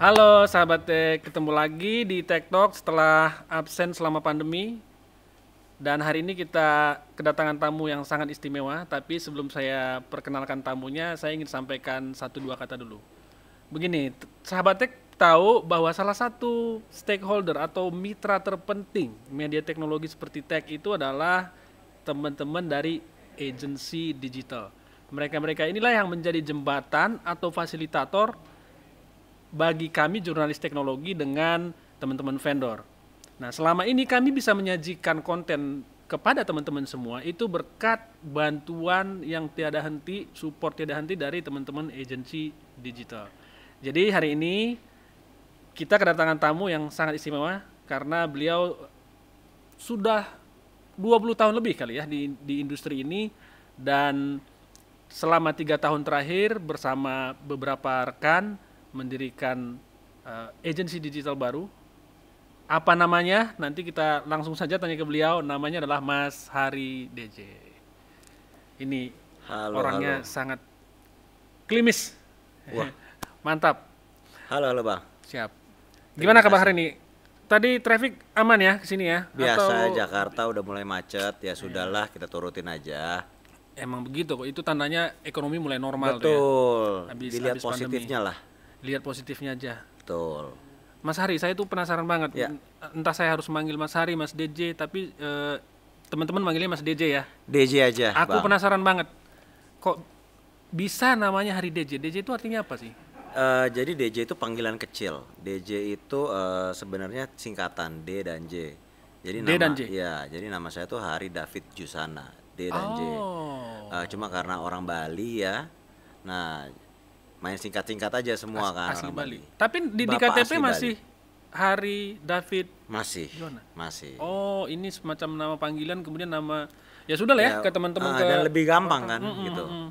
Halo sahabat Tech, ketemu lagi di Tech Talk setelah absen selama pandemi. Dan hari ini kita kedatangan tamu yang sangat istimewa, tapi sebelum saya perkenalkan tamunya, saya ingin sampaikan satu dua kata dulu. Begini, sahabat Tech tahu bahwa salah satu stakeholder atau mitra terpenting media teknologi seperti Tech itu adalah teman-teman dari agensi digital. Mereka-mereka inilah yang menjadi jembatan atau fasilitator bagi kami jurnalis teknologi dengan teman-teman vendor. Nah, selama ini kami bisa menyajikan konten kepada teman-teman semua itu berkat bantuan yang tiada henti, support tiada henti dari teman-teman agensi digital. Jadi hari ini kita kedatangan tamu yang sangat istimewa karena beliau sudah 20 tahun lebih kali ya di, di industri ini dan selama tiga tahun terakhir bersama beberapa rekan mendirikan uh, agensi digital baru. Apa namanya? Nanti kita langsung saja tanya ke beliau. Namanya adalah Mas Hari DJ. Ini halo, orangnya halo. sangat klimis. Wah. Mantap. Halo, halo Bang. Siap. Gimana kabar hari ini? Tadi traffic aman ya ke sini ya? Biasa Atau... Jakarta udah mulai macet, ya sudahlah kita turutin aja emang begitu kok itu tandanya ekonomi mulai normal betul tuh ya. dilihat habis positifnya pandemi. lah lihat positifnya aja betul Mas Hari saya tuh penasaran banget ya. entah saya harus manggil Mas Hari Mas DJ tapi eh, teman-teman manggilnya Mas DJ ya DJ aja aku bang. penasaran banget kok bisa namanya Hari DJ DJ itu artinya apa sih Uh, jadi DJ itu panggilan kecil. DJ itu uh, sebenarnya singkatan D dan J. Jadi D nama, dan J. Ya, jadi nama saya tuh Hari David Jusana. D dan oh. J. Uh, cuma karena orang Bali ya. Nah, main singkat-singkat aja semua As kan asli Bali. Bali. Tapi di, di KTP masih Bali. Hari David masih masih. Oh, ini semacam nama panggilan kemudian nama ya sudah lah ya, ya ke teman-teman uh, ke dan lebih gampang kan mm, gitu. Mm, mm.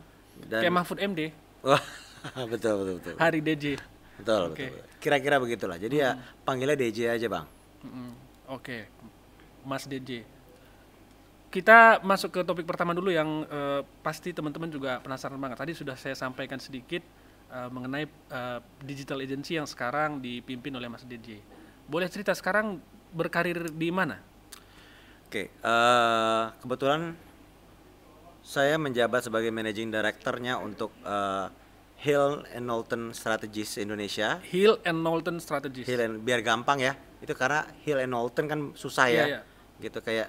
Dan kayak Mahfud MD. Wah, betul betul betul. Hari DJ. Betul okay. betul. Kira-kira begitulah. Jadi mm. ya panggilnya DJ aja, Bang. Mm Oke. Okay. Mas DJ kita masuk ke topik pertama dulu yang uh, pasti teman-teman juga penasaran banget. Tadi sudah saya sampaikan sedikit Eh, mengenai uh, digital agency yang sekarang dipimpin oleh Mas DJ. Boleh cerita sekarang berkarir di mana? Oke, okay, uh, eh, kebetulan saya menjabat sebagai managing directornya untuk uh, Hill and Knowlton Strategies Indonesia. Hill and Knowlton Strategies. Hill and biar gampang ya. Itu karena Hill and Knowlton kan susah yeah, ya. Yeah. Iya. Gitu kayak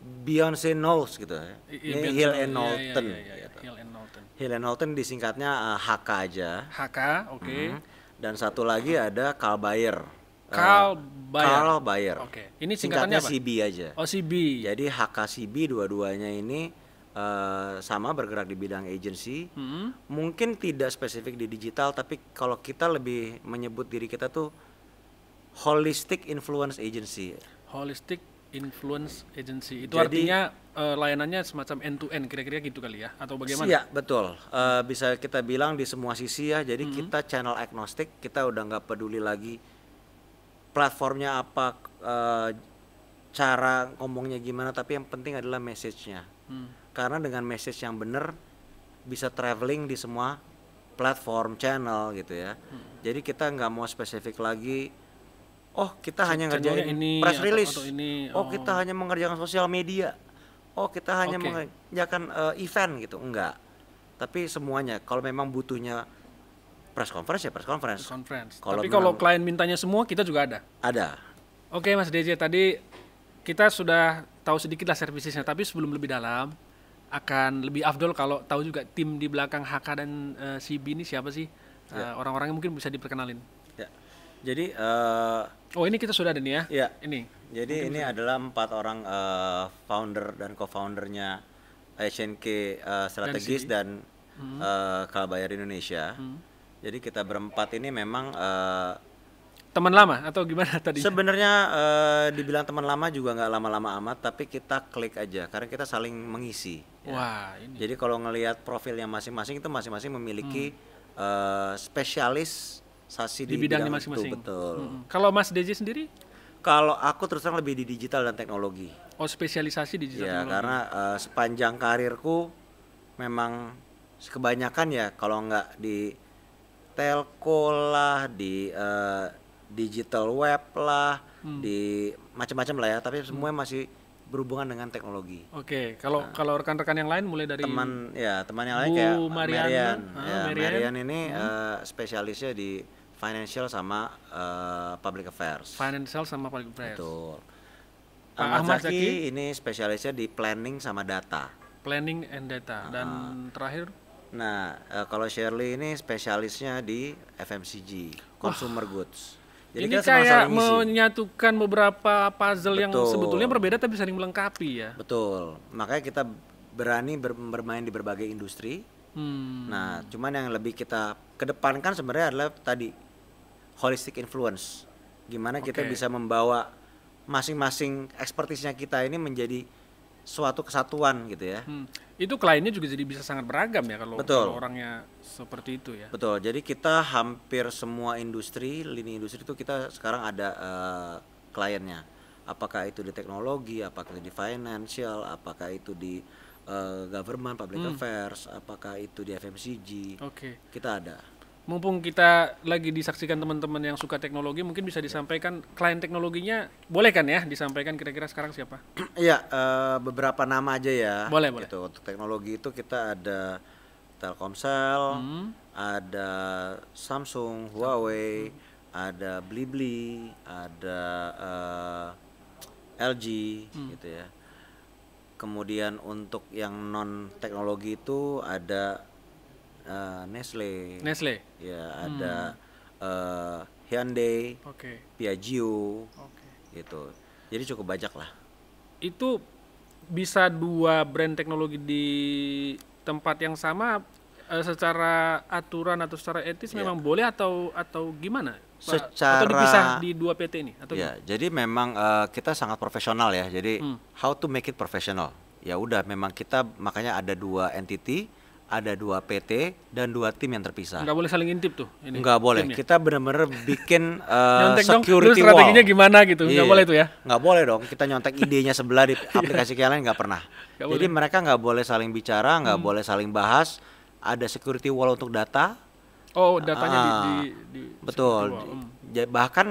Beyonce Knowles gitu ya. Iya, ini Beyonce, Hill and iya, iya, Knowlton. Iya, iya, iya, gitu. Hill and Knowlton. Hill and Knowlton disingkatnya uh, eh, HK aja. HK, oke. Okay. Mm -hmm. Dan satu lagi ada Carl Bayer. Carl eh, Bayer. Carl Bayer. Oke. Okay. Ini singkatannya, singkatannya apa? CB aja. Oh, CB. Jadi HK CB dua-duanya ini Uh, sama bergerak di bidang agency, mm -hmm. mungkin tidak spesifik di digital, tapi kalau kita lebih menyebut diri kita tuh holistic influence agency. Holistic influence agency itu Jadi, artinya uh, layanannya semacam end to end kira-kira gitu kali ya atau bagaimana? Iya betul uh, bisa kita bilang di semua sisi ya. Jadi mm -hmm. kita channel agnostik kita udah nggak peduli lagi platformnya apa uh, cara ngomongnya gimana tapi yang penting adalah message-nya. Hmm. Karena dengan message yang benar bisa traveling di semua platform channel gitu ya. Hmm. Jadi kita nggak mau spesifik lagi oh kita hanya ngerjain ini press release atau, atau ini, oh. oh kita hanya mengerjakan sosial media oh kita hanya okay. mengerjakan uh, event gitu enggak tapi semuanya kalau memang butuhnya press conference ya press conference, press conference. Kalo tapi kalau klien mintanya semua kita juga ada ada oke okay, mas DJ tadi kita sudah tahu sedikit lah servisnya tapi sebelum lebih dalam akan lebih afdol kalau tahu juga tim di belakang HK dan uh, eh, CB ini siapa sih uh, orang-orangnya mungkin bisa diperkenalin jadi uh, oh ini kita sudah ada nih ya? Iya. Ini. Jadi Mungkin ini bisa. adalah empat orang uh, founder dan co-foundernya Asian eh, uh, strategis dan, dan hmm. uh, Kalbayar Indonesia. Hmm. Jadi kita berempat ini memang uh, teman lama atau gimana tadi? Sebenarnya uh, dibilang teman lama juga nggak lama-lama amat, tapi kita klik aja karena kita saling mengisi. Ya. Wah, ini. Jadi kalau ngelihat profilnya masing-masing itu masing-masing memiliki hmm. uh, spesialis sasi di, di bidang masing-masing. Betul. Hmm. Kalau Mas Deji sendiri? Kalau aku terus terang lebih di digital dan teknologi. Oh, spesialisasi di digital. Ya, teknologi. karena uh, sepanjang karirku memang kebanyakan ya kalau nggak di telco lah, di uh, digital web lah, hmm. di macam-macam lah ya, tapi hmm. semua hmm. masih berhubungan dengan teknologi. Oke, kalau nah, kalau rekan-rekan yang lain mulai dari teman ya teman yang lain Bu kayak Marian, Marian, ah, ya, Marian. Marian ini hmm. uh, spesialisnya di financial sama uh, public affairs. Financial sama public affairs. Betul. Pak Ahmad Zaki, Zaki ini spesialisnya di planning sama data. Planning and data. Ah. Dan uh, terakhir? Nah, uh, kalau Shirley ini spesialisnya di FMCG, consumer oh. goods. Jadi ini kayak menyatukan beberapa puzzle Betul. yang sebetulnya berbeda tapi saling melengkapi ya. Betul. Makanya kita berani ber bermain di berbagai industri. Hmm. Nah, cuman yang lebih kita kedepankan sebenarnya adalah tadi holistic influence. Gimana okay. kita bisa membawa masing-masing ekspertisnya kita ini menjadi suatu kesatuan gitu ya. Hmm. Itu kliennya juga jadi bisa sangat beragam ya kalau, Betul. kalau orangnya seperti itu ya. Betul. Jadi kita hampir semua industri, lini industri itu kita sekarang ada uh, kliennya. Apakah itu di teknologi, apakah itu di financial, apakah itu di uh, government, public hmm. affairs, apakah itu di FMCG. Oke. Okay. Kita ada mumpung kita lagi disaksikan teman-teman yang suka teknologi mungkin bisa disampaikan klien teknologinya boleh kan ya disampaikan kira-kira sekarang siapa? Iya uh, beberapa nama aja ya. Boleh boleh. Gitu. Untuk teknologi itu kita ada Telkomsel, hmm. ada Samsung, Huawei, hmm. ada BliBli, ada uh, eh, LG hmm. gitu ya. Kemudian untuk yang non teknologi itu ada Eh, Nestle. Nestle. Ya, hmm. ada hmm. uh, Hyundai, okay. Piaggio. Okay. Gitu. Jadi cukup banyak lah. Itu bisa dua brand teknologi di tempat yang sama uh, secara aturan atau secara etis yeah. memang boleh atau atau gimana? Secara atau dipisah di dua PT ini atau Ya, yeah, jadi memang uh, kita sangat profesional ya. Jadi hmm. how to make it professional. Ya udah memang kita makanya ada dua entity ada dua PT dan dua tim yang terpisah. Nggak boleh saling intip tuh. Ini Nggak boleh. Timnya. Kita benar-benar bikin uh, security dong, strateginya gimana gitu. Enggak Nggak iya. boleh tuh ya. Nggak boleh dong. Kita nyontek idenya sebelah di iya. aplikasi yang lain nggak pernah. Gak Jadi boleh. mereka nggak boleh saling bicara, nggak hmm. boleh saling bahas. Ada security wall untuk data. Oh, datanya ah, di, di, di betul. Hmm. Bahkan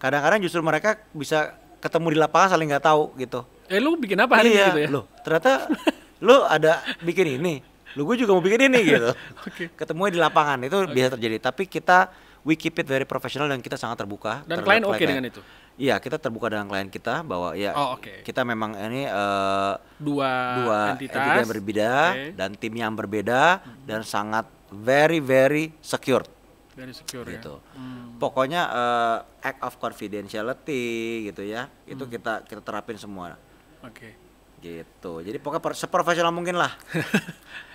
kadang-kadang justru mereka bisa ketemu di lapangan saling nggak tahu gitu. Eh lu bikin apa hari iya, ini gitu ya? Loh, ternyata lu ada bikin ini lu gue juga mau bikin ini gitu okay. ketemu di lapangan itu okay. biasa terjadi tapi kita we keep it very professional dan kita sangat terbuka dan klien oke okay dengan itu iya kita terbuka dengan klien kita bahwa ya oh, okay. kita memang ini uh, dua dua entitas, entita yang berbeda okay. dan tim yang berbeda hmm. dan sangat very very secured very secure ya. gitu. ya. Hmm. Pokoknya uh, act of confidentiality gitu ya. Itu hmm. kita kita terapin semua. Oke. Okay gitu jadi pokoknya seprofesional mungkin lah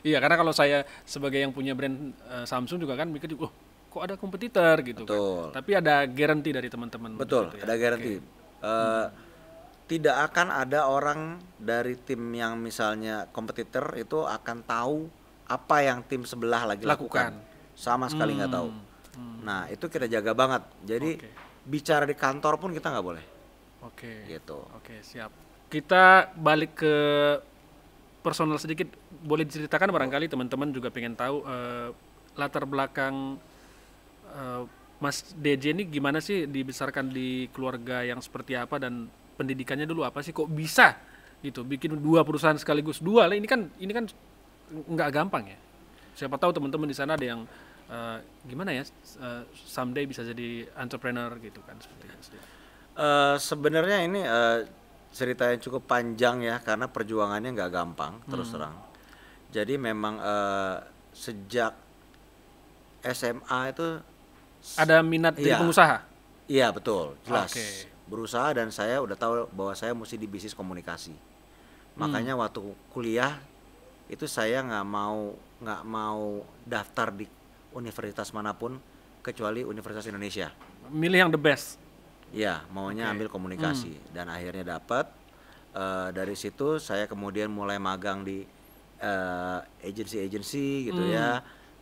iya karena kalau saya sebagai yang punya brand uh, Samsung juga kan mikir juga oh, kok ada kompetitor gitu kan. betul. kan tapi ada garansi dari teman-teman betul gitu ya. ada garansi okay. uh, eh, hmm. tidak akan ada orang dari tim yang misalnya kompetitor itu akan tahu apa yang tim sebelah lagi lakukan, lakukan. sama sekali nggak hmm. tahu hmm. nah itu kita jaga banget jadi okay. bicara di kantor pun kita nggak boleh oke okay. gitu oke okay, siap kita balik ke personal sedikit boleh diceritakan barangkali teman-teman juga pengen tahu uh, latar belakang uh, Mas DJ ini gimana sih dibesarkan di keluarga yang seperti apa dan pendidikannya dulu apa sih kok bisa gitu bikin dua perusahaan sekaligus dua lah ini kan ini kan nggak gampang ya siapa tahu teman-teman di sana ada yang uh, gimana ya uh, someday bisa jadi entrepreneur gitu kan seperti Uh, sebenarnya ini uh, cerita yang cukup panjang ya karena perjuangannya nggak gampang hmm. terus terang. Jadi memang uh, sejak SMA itu ada minat jadi iya. pengusaha. Iya betul, jelas. Okay. Berusaha dan saya udah tahu bahwa saya mesti di bisnis komunikasi. Hmm. Makanya hmm. waktu kuliah itu saya nggak mau nggak mau daftar di universitas manapun kecuali Universitas Indonesia. Milih yang the best. Iya, maunya okay. ambil komunikasi hmm. dan akhirnya dapat. Uh, eh, dari situ saya kemudian mulai magang di agensi eh, agensi-agensi gitu hmm. ya.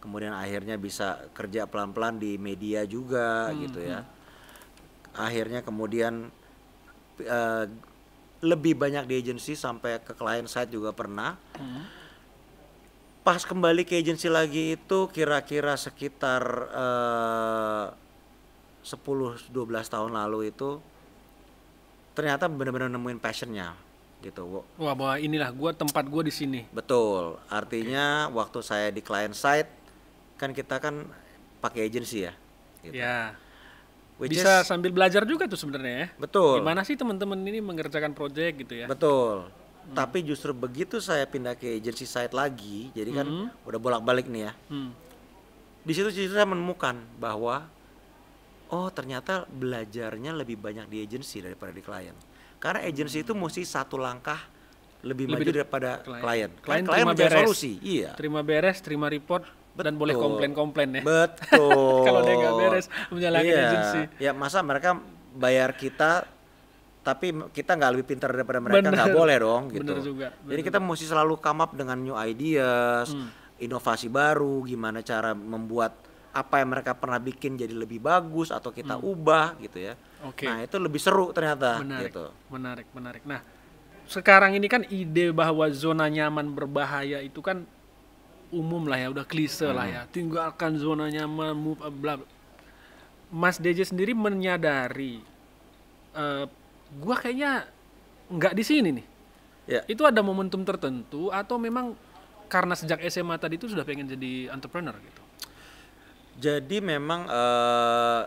Kemudian akhirnya bisa kerja pelan-pelan di media juga hmm. gitu ya. Hmm. Akhirnya kemudian uh, lebih banyak di agensi sampai ke klien side juga pernah. Hmm. Pas kembali ke agensi lagi itu kira-kira sekitar uh, sepuluh dua belas tahun lalu itu ternyata benar-benar nemuin passionnya gitu. Wah bahwa inilah gue tempat gue di sini. Betul. Artinya okay. waktu saya di client side kan kita kan pakai agency ya. Gitu. Ya. Which Bisa is, sambil belajar juga tuh sebenarnya ya. Betul. Gimana sih teman-teman ini mengerjakan project gitu ya? Betul. Hmm. Tapi justru begitu saya pindah ke agency side lagi, jadi kan hmm. udah bolak-balik nih ya. Hmm. Di situ saya menemukan bahwa oh ternyata belajarnya lebih banyak di agensi daripada di klien karena agensi hmm. itu mesti satu langkah lebih, lebih maju daripada klien klien, kan klien, klien terima beres iya terima beres terima report Betul. dan boleh komplain-komplain ya. Betul. Kalau dia nggak beres menyalahkan iya. agensi. Ya masa mereka bayar kita tapi kita nggak lebih pintar daripada mereka nggak boleh dong gitu. Bener juga. Bener Jadi kita mesti selalu come up dengan new ideas, hmm. inovasi baru, gimana cara membuat apa yang mereka pernah bikin jadi lebih bagus atau kita hmm. ubah gitu ya. Okay. Nah itu lebih seru ternyata. Menarik, gitu. menarik, menarik. Nah sekarang ini kan ide bahwa zona nyaman berbahaya itu kan umum lah ya, udah klise hmm. lah ya. Tinggalkan zona nyaman, move up, bla. Mas DJ sendiri menyadari, uh, gua kayaknya nggak di sini nih. Ya. Itu ada momentum tertentu atau memang karena sejak SMA tadi itu sudah pengen jadi entrepreneur gitu? Jadi memang uh,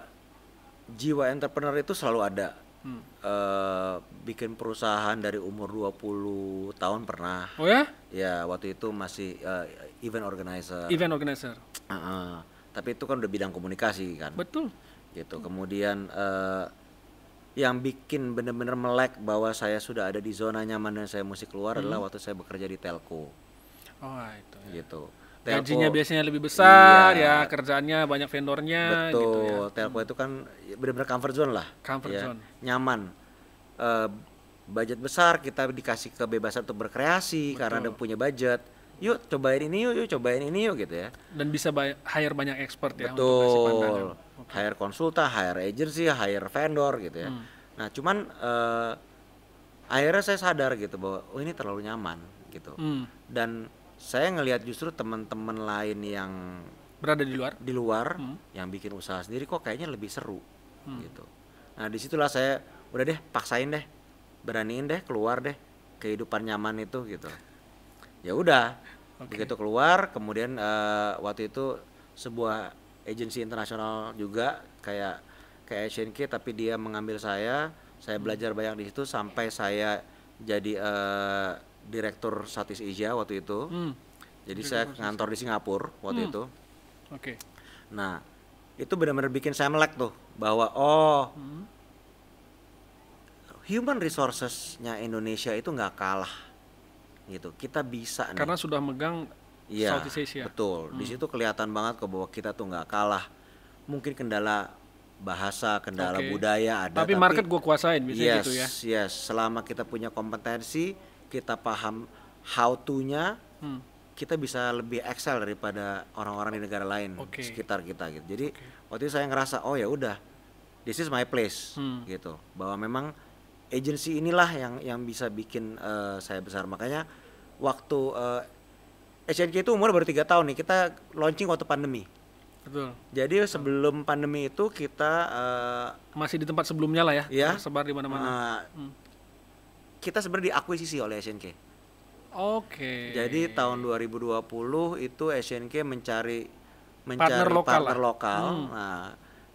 jiwa entrepreneur itu selalu ada. Hmm. Uh, bikin perusahaan dari umur 20 tahun pernah. Oh ya? Ya, waktu itu masih uh, event organizer. Event organizer. Uh Tapi itu kan udah bidang komunikasi kan. Betul. Gitu. Hmm. Kemudian uh, yang bikin bener-bener melek bahwa saya sudah ada di zona nyaman dan saya mesti keluar hmm. adalah waktu saya bekerja di telco. Oh, itu. Ya. Gitu telco, gajinya biasanya lebih besar iya, ya kerjaannya banyak vendornya gitu betul gitu ya. telco hmm. itu kan benar-benar comfort zone lah comfort ya. zone nyaman uh, budget besar kita dikasih kebebasan untuk berkreasi betul. karena ada punya budget yuk cobain ini yuk, yuk cobain ini yuk gitu ya dan bisa bay- hire banyak expert ya betul. ya betul untuk okay. hire konsultan hire agency hire vendor gitu ya hmm. nah cuman uh, akhirnya saya sadar gitu bahwa oh ini terlalu nyaman gitu hmm. dan saya ngelihat justru teman-teman lain yang berada di luar di luar hmm. yang bikin usaha sendiri kok kayaknya lebih seru hmm. gitu nah disitulah saya udah deh paksain deh beraniin deh keluar deh kehidupan nyaman itu gitu ya udah okay. begitu keluar kemudian uh, waktu itu sebuah agensi internasional juga kayak kayak SNK tapi dia mengambil saya saya hmm. belajar banyak di situ sampai saya jadi uh, direktur Satis Asia waktu itu. Hmm. Jadi direktur saya ngantor di Singapura waktu hmm. itu. Oke. Okay. Nah, itu benar-benar bikin saya melek tuh bahwa oh hmm. human resourcesnya Indonesia itu nggak kalah gitu. Kita bisa Karena nih. sudah megang Iya, betul. Hmm. Di situ kelihatan banget kok bahwa kita tuh nggak kalah. Mungkin kendala bahasa, kendala okay. budaya ada. Tapi, tapi market gue kuasain bisa yes, gitu ya. Yes, selama kita punya kompetensi, kita paham how to-nya, hmm. kita bisa lebih excel daripada orang-orang di negara lain okay. sekitar kita gitu. Jadi okay. waktu itu saya ngerasa oh ya udah, this is my place hmm. gitu. Bahwa memang agency inilah yang yang bisa bikin uh, saya besar. Makanya waktu uh, eh, HNK itu umur baru tiga tahun nih kita launching waktu pandemi. Betul. Jadi sebelum pandemi itu kita uh, masih di tempat sebelumnya lah ya, ya sebar di mana-mana. Uh, hmm kita sebenarnya diakuisisi oleh SNK. Oke. Okay. Jadi tahun 2020 itu SNK mencari mencari partner lokal. Partner lokal. Hmm. Nah,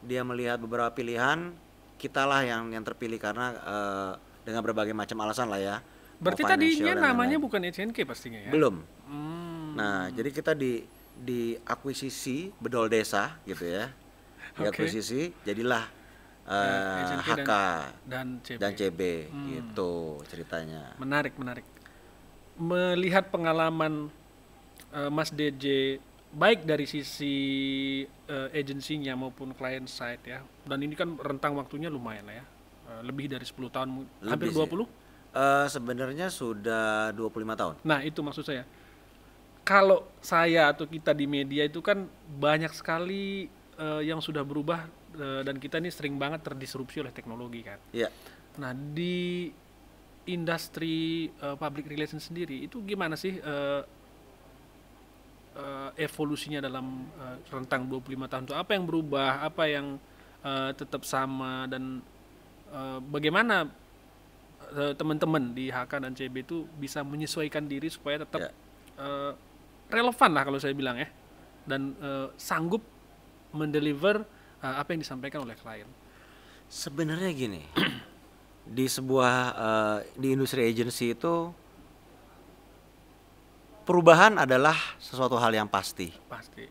dia melihat beberapa pilihan, kitalah yang yang terpilih karena uh, dengan berbagai macam alasan lah ya. Berarti tadinya namanya lain. bukan SNK pastinya ya? Belum. Hmm. Nah, jadi kita di di akuisisi bedol desa gitu ya. Di okay. akuisisi jadilah uh, eh, HK ya, dan, dan CB, dan CB hmm. gitu ceritanya. Menarik, menarik. Melihat pengalaman uh, Mas DJ baik dari sisi uh, agensinya maupun client side ya. Dan ini kan rentang waktunya lumayan lah ya. Uh, lebih dari 10 tahun, lebih hampir 20. puluh. Uh, sebenarnya sudah 25 tahun. Nah, itu maksud saya. Kalau saya atau kita di media itu kan banyak sekali uh, yang sudah berubah Eh, dan kita ini sering banget terdisrupsi oleh teknologi kan. Iya. Yeah. Nah, di industri uh, public relations sendiri itu gimana sih uh, uh, evolusinya dalam uh, rentang 25 tahun itu apa yang berubah, apa yang uh, tetap sama dan uh, bagaimana uh, teman-teman di HK dan CB itu bisa menyesuaikan diri supaya tetap yeah. Iya. uh, relevan lah kalau saya bilang ya dan uh, sanggup mendeliver uh, apa yang disampaikan oleh klien sebenarnya gini di sebuah uh, di industri agency itu perubahan adalah sesuatu hal yang pasti pasti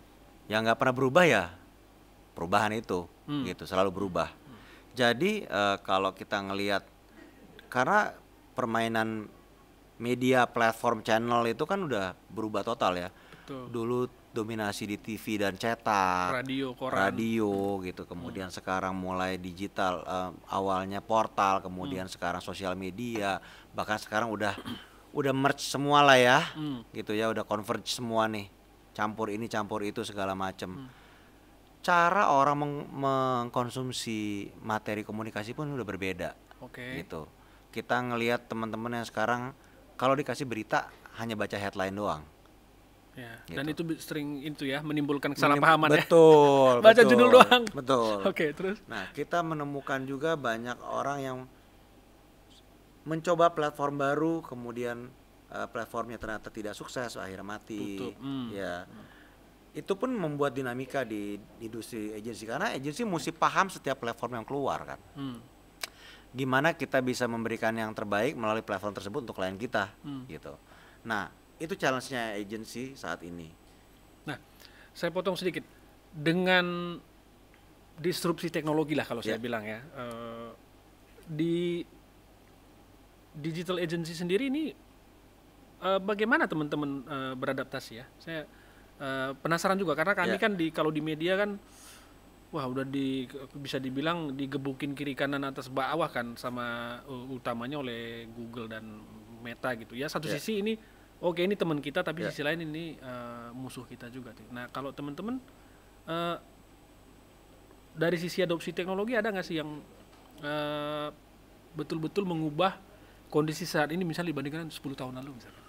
yang nggak pernah berubah ya perubahan itu hmm. gitu selalu berubah hmm. jadi uh, kalau kita ngelihat karena permainan media platform channel itu kan udah berubah total ya Betul. dulu dominasi di TV dan cetak, radio, koran. radio gitu. Kemudian hmm. sekarang mulai digital, um, awalnya portal, kemudian hmm. sekarang sosial media, bahkan sekarang udah udah merge semua lah ya, hmm. gitu ya, udah converge semua nih, campur ini campur itu segala macem. Hmm. Cara orang meng mengkonsumsi materi komunikasi pun udah berbeda, okay. gitu. Kita ngelihat teman-teman yang sekarang kalau dikasih berita hanya baca headline doang Ya. Gitu. Dan itu sering itu ya menimbulkan kesalahpahaman ya. betul, ya. Baca betul, judul doang. Betul. Oke, okay, terus. Nah, kita menemukan juga banyak orang yang mencoba platform baru kemudian uh, platformnya ternyata tidak sukses, akhirnya mati. Hmm. Ya. Itu pun membuat dinamika di, di industri agensi karena agensi mesti paham setiap platform yang keluar kan. Hmm. Gimana kita bisa memberikan yang terbaik melalui platform tersebut untuk klien kita hmm. gitu. Nah, itu challenge-nya agensi saat ini. Nah, saya potong sedikit dengan disrupsi teknologi lah kalau yeah. saya ya. bilang ya uh, di digital agency sendiri ini uh, bagaimana teman-teman uh, beradaptasi ya saya uh, penasaran juga karena kami yeah. kan di kalau di media kan wah udah di bisa dibilang digebukin kiri kanan atas bawah kan sama utamanya oleh Google dan Meta gitu ya satu yeah. sisi ini oke ini teman kita tapi yeah. sisi lain ini uh, musuh kita juga. Nah kalau teman-teman uh, dari sisi adopsi teknologi ada nggak sih yang betul eh, betul-betul mengubah kondisi saat ini misalnya dibandingkan 10 tahun lalu misalnya?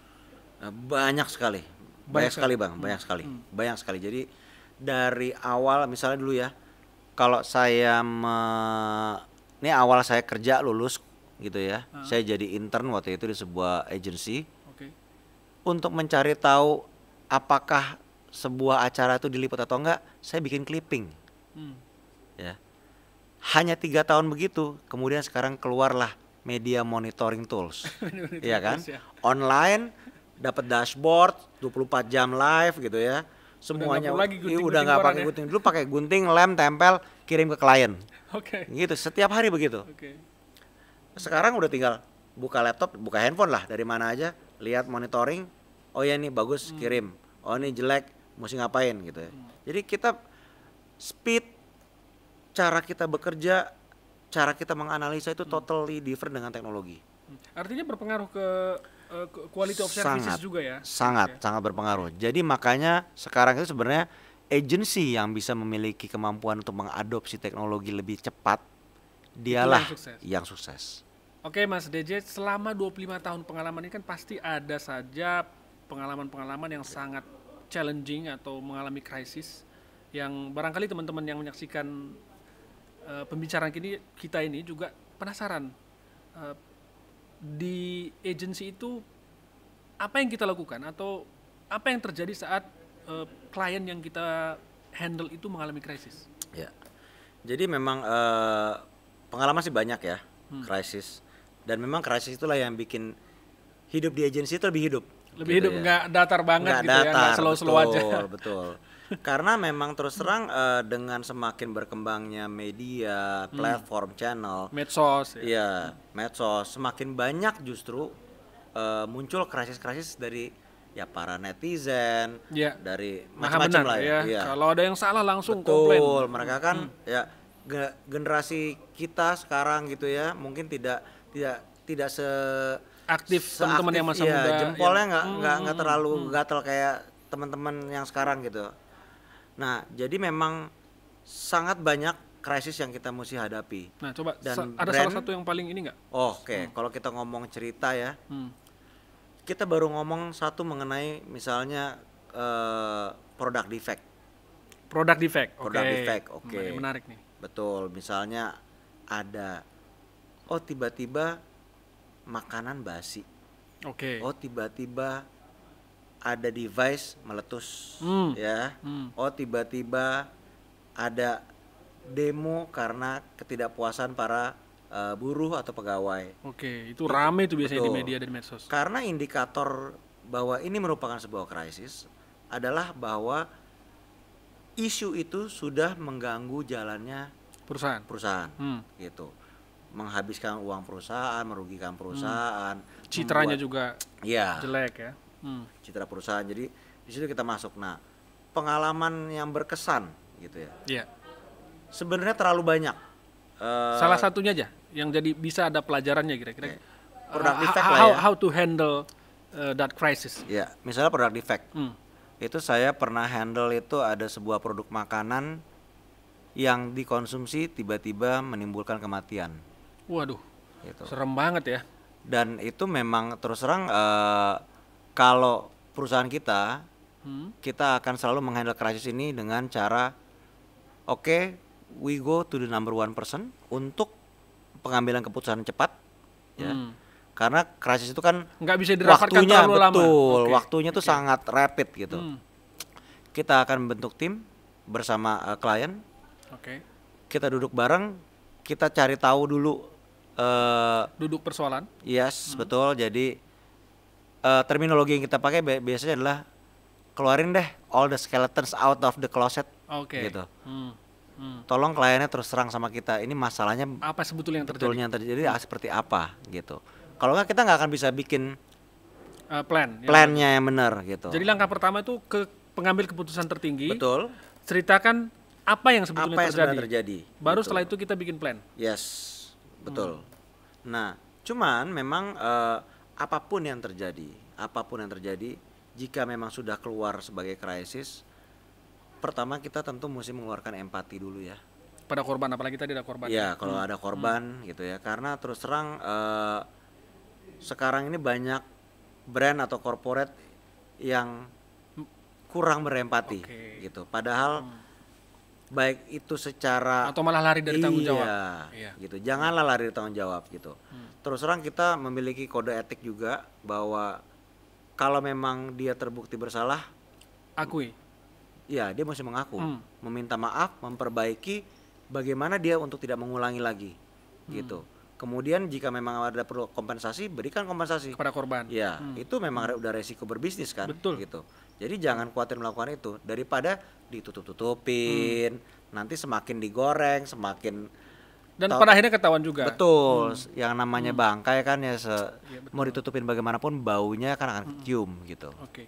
Banyak sekali, banyak, banyak sekali bang, hmm. banyak sekali, hmm. banyak sekali. Jadi dari awal misalnya dulu ya, kalau saya me... ini awal saya kerja lulus gitu ya, hmm. saya jadi intern waktu itu di sebuah agensi untuk mencari tahu apakah sebuah acara itu diliput atau enggak, saya bikin clipping. Hmm. Ya. Hanya tiga tahun begitu, kemudian sekarang keluarlah media monitoring tools. Iya kan? Ya. Online dapat dashboard 24 jam live gitu ya. Semuanya udah lagi gunting, udah nggak pakai ya? gunting. Dulu pakai gunting, lem, tempel, kirim ke klien. Oke. Okay. Gitu, setiap hari begitu. Oke. Okay. Sekarang udah tinggal buka laptop, buka handphone lah dari mana aja lihat monitoring oh ya nih bagus hmm. kirim oh ini jelek mesti ngapain gitu ya hmm. jadi kita speed cara kita bekerja cara kita menganalisa itu hmm. totally different dengan teknologi hmm. artinya berpengaruh ke uh, quality of services juga ya sangat okay. sangat berpengaruh jadi makanya sekarang itu sebenarnya agensi yang bisa memiliki kemampuan untuk mengadopsi teknologi lebih cepat dialah yang sukses, yang sukses Oke Mas DJ, selama 25 tahun pengalaman ini kan pasti ada saja pengalaman-pengalaman yang sangat challenging atau mengalami krisis yang barangkali teman-teman yang menyaksikan uh, pembicaraan kini kita ini juga penasaran uh, di agensi itu apa yang kita lakukan atau apa yang terjadi saat uh, klien yang kita handle itu mengalami krisis? Ya, jadi memang uh, pengalaman sih banyak ya hmm. krisis dan memang krisis itulah yang bikin hidup di agensi itu lebih hidup lebih gitu hidup ya. nggak datar banget nggak gitu datar, ya nggak slow slow betul, aja betul karena memang terus terang uh, dengan semakin berkembangnya media, hmm. platform, hmm. channel, medsos, ya, ya medsos semakin banyak justru uh, muncul krisis-krisis dari ya para netizen, ya. dari nah, macam-macam lah ya. ya. Iya. Kalau ada yang salah langsung Betul, komplain. mereka kan hmm. ya generasi kita sekarang gitu ya mungkin tidak tidak tidak se aktif teman-teman yang masa ya, muda jempolnya nggak ya. nggak hmm, terlalu hmm. gatel kayak teman-teman yang sekarang gitu nah jadi memang sangat banyak krisis yang kita mesti hadapi nah coba dan ada brand, salah satu yang paling ini nggak oh, oke okay. hmm. kalau kita ngomong cerita ya hmm. kita baru ngomong satu mengenai misalnya uh, produk defect produk defect produk okay. defect oke okay. menarik nih betul misalnya ada oh tiba-tiba makanan basi oke okay. oh tiba-tiba ada device meletus hmm. ya hmm. oh tiba-tiba ada demo karena ketidakpuasan para uh, buruh atau pegawai oke okay. itu rame itu biasanya Betul. di media dan medsos karena indikator bahwa ini merupakan sebuah krisis adalah bahwa isu itu sudah mengganggu jalannya perusahaan perusahaan hmm. gitu menghabiskan uang perusahaan, merugikan hmm. perusahaan. Hmm. Citranya membuat, juga ya, jelek ya. Hmm. Citra perusahaan. Jadi di situ kita masuk. Nah, pengalaman yang berkesan gitu ya. Iya. Sebenarnya terlalu banyak. Eh, Salah uh, satunya aja yang jadi bisa ada pelajarannya kira-kira. Yeah. Iya. Product defect how, lah ya. How to handle uh, that crisis. Ya, misalnya produk defect. Hmm. Itu saya pernah handle itu ada sebuah produk makanan yang dikonsumsi tiba-tiba menimbulkan kematian Waduh. Gitu. Serem banget ya. Dan itu memang terus terang uh, kalau perusahaan kita hmm? kita akan selalu menghandle krisis ini dengan cara oke okay, we go to the number one person untuk pengambilan keputusan cepat ya. hmm. ya karena krisis itu kan nggak bisa dirasakan waktunya betul lama. Okay. waktunya tuh okay. sangat rapid gitu hmm. kita akan membentuk tim bersama uh, klien okay. kita duduk bareng kita cari tahu dulu uh, duduk persoalan. Yes, hmm. betul. Jadi uh, terminologi yang kita pakai biasanya adalah keluarin deh all the skeletons out of the closet. Oke. Okay. Gitu. Hmm. Hmm. Tolong kliennya terus terang sama kita. Ini masalahnya apa sebetulnya yang terjadi? Betulnya yang terjadi hmm. seperti apa gitu. Kalau nggak kita nggak akan bisa bikin uh, plan. Ya. Plannya ya. yang benar gitu. Jadi langkah pertama itu ke pengambil keputusan tertinggi. Betul. Ceritakan apa yang sebetulnya apa yang terjadi. terjadi. Baru betul. Gitu. setelah itu kita bikin plan. Yes, betul. Hmm. Nah, cuman memang uh, apapun yang terjadi, apapun yang terjadi, jika memang sudah keluar sebagai krisis, pertama kita tentu mesti mengeluarkan empati dulu ya. Pada korban, apalagi tadi ada korban. Iya, ya, kalau hmm. ada hmm. korban hmm. gitu ya, karena terus terang uh, sekarang ini banyak brand atau corporate yang kurang berempati okay. gitu. Padahal hmm baik itu secara atau malah lari dari iya, tanggung jawab iya. gitu janganlah lari dari tanggung jawab gitu hmm. terus terang kita memiliki kode etik juga bahwa kalau memang dia terbukti bersalah akui ya dia mesti mengaku hmm. meminta maaf memperbaiki bagaimana dia untuk tidak mengulangi lagi hmm. gitu Kemudian jika memang ada perlu kompensasi, berikan kompensasi kepada korban. Ya, hmm. itu memang hmm. udah resiko berbisnis kan, Betul. gitu. Jadi jangan khawatir melakukan itu daripada ditutup-tutupin, hmm. nanti semakin digoreng, semakin dan pada akhirnya ketahuan juga. Betul, hmm. yang namanya hmm. bangkai kan ya, se ya mau ditutupin bagaimanapun baunya kan akan hmm. gitu. Oke. Okay.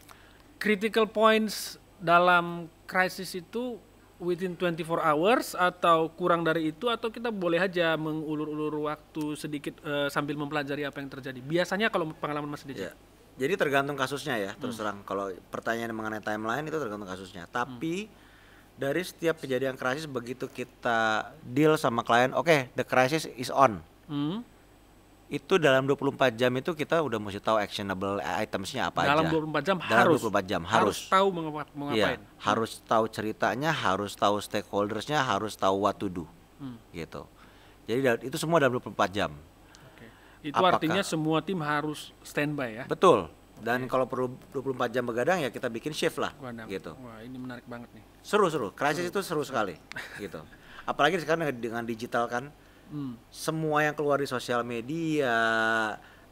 Critical points dalam krisis itu within 24 hours atau kurang dari itu atau kita boleh aja mengulur-ulur waktu sedikit uh, sambil mempelajari apa yang terjadi. Biasanya kalau pengalaman Mas Dija. Yeah jadi tergantung kasusnya ya, terus hmm. kalau pertanyaan mengenai timeline itu tergantung kasusnya. Tapi hmm. dari setiap kejadian krisis begitu kita deal sama klien, oke, okay, the crisis is on. Hmm. Itu dalam 24 jam itu kita udah mesti tahu actionable itemsnya apa dalam aja. Dalam 24 jam dalam harus 24 jam harus, harus tahu mengapa? Iya, ngapain. Iya, harus tahu ceritanya, harus tahu stakeholdersnya, harus tahu what to do. Hmm. Gitu. Jadi itu semua dalam 24 jam. Itu Apakah? artinya semua tim harus standby ya. Betul. Dan okay. kalau perlu 24 jam begadang ya kita bikin shift lah Wadang. gitu. Wah, ini menarik banget nih. Seru-seru. Krisis seru. itu seru sekali gitu. Apalagi sekarang dengan digital kan. Hmm. Semua yang keluar di sosial media,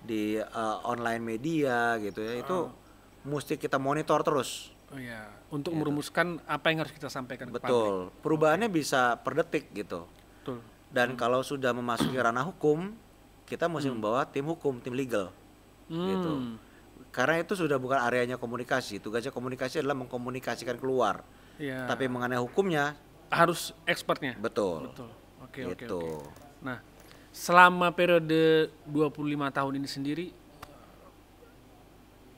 di uh, online media gitu ya, oh. itu ah. mesti kita monitor terus. Oh iya, untuk gitu. merumuskan apa yang harus kita sampaikan Betul. Perubahannya okay. bisa per detik gitu. Betul. Dan hmm. kalau sudah memasuki ranah hukum, kita mesti hmm. membawa tim hukum, tim legal. Gitu. Hmm. Gitu. Karena itu sudah bukan areanya komunikasi. Tugasnya komunikasi adalah mengkomunikasikan keluar. Ya. Tapi mengenai hukumnya harus expertnya. Betul. Betul. Oke, okay, gitu. oke. Okay, okay. Nah, selama periode 25 tahun ini sendiri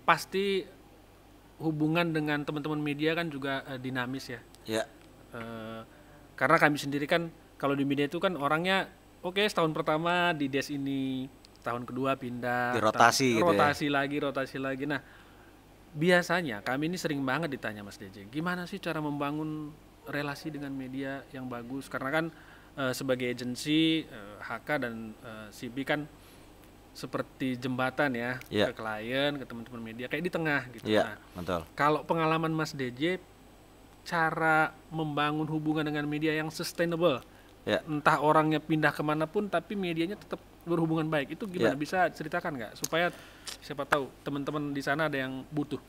pasti hubungan dengan teman-teman media kan juga uh, dinamis ya. Ya. Uh, karena kami sendiri kan kalau di media itu kan orangnya oke okay, setahun pertama di des ini tahun kedua pindah dirotasi gitu ya? rotasi ya? lagi rotasi lagi nah biasanya kami ini sering banget ditanya Mas DJ gimana sih cara membangun relasi dengan media yang bagus karena kan uh, sebagai agensi uh, eh, HK dan uh, eh, CB kan seperti jembatan ya yeah. ke klien ke teman-teman media kayak di tengah gitu yeah, nah kalau pengalaman Mas DJ cara membangun hubungan dengan media yang sustainable ya. entah orangnya pindah kemana pun tapi medianya tetap berhubungan baik itu gimana ya. bisa ceritakan nggak supaya siapa tahu teman-teman di sana ada yang butuh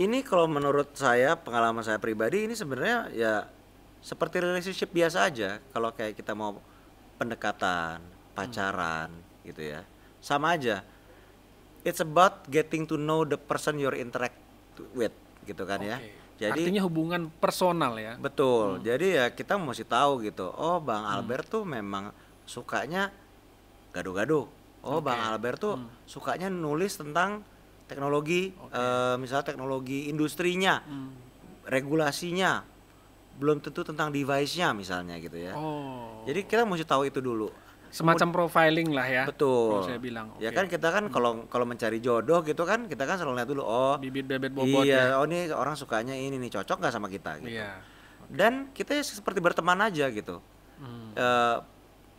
ini kalau menurut saya pengalaman saya pribadi ini sebenarnya ya seperti relationship biasa aja kalau kayak kita mau pendekatan pacaran hmm. gitu ya sama aja it's about getting to know the person you're interact with gitu kan okay. ya jadi artinya hubungan personal ya. Betul. Hmm. Jadi ya kita mesti tahu gitu. Oh, Bang hmm. Albert tuh memang sukanya gaduh-gaduh. Oh, okay. Bang Albert tuh hmm. sukanya nulis tentang teknologi okay. uh, eh, misalnya teknologi industrinya, hmm. regulasinya, belum tentu tentang device-nya misalnya gitu ya. Oh. Jadi kita mesti tahu itu dulu semacam profiling lah ya betul saya bilang ya okay. ya kan kita kan kalau kalau mencari jodoh gitu kan kita kan selalu lihat dulu oh bibit bebet bobot iya ya. oh ini orang sukanya ini nih cocok nggak sama kita gitu yeah. okay. dan kita ya seperti berteman aja gitu hmm. uh,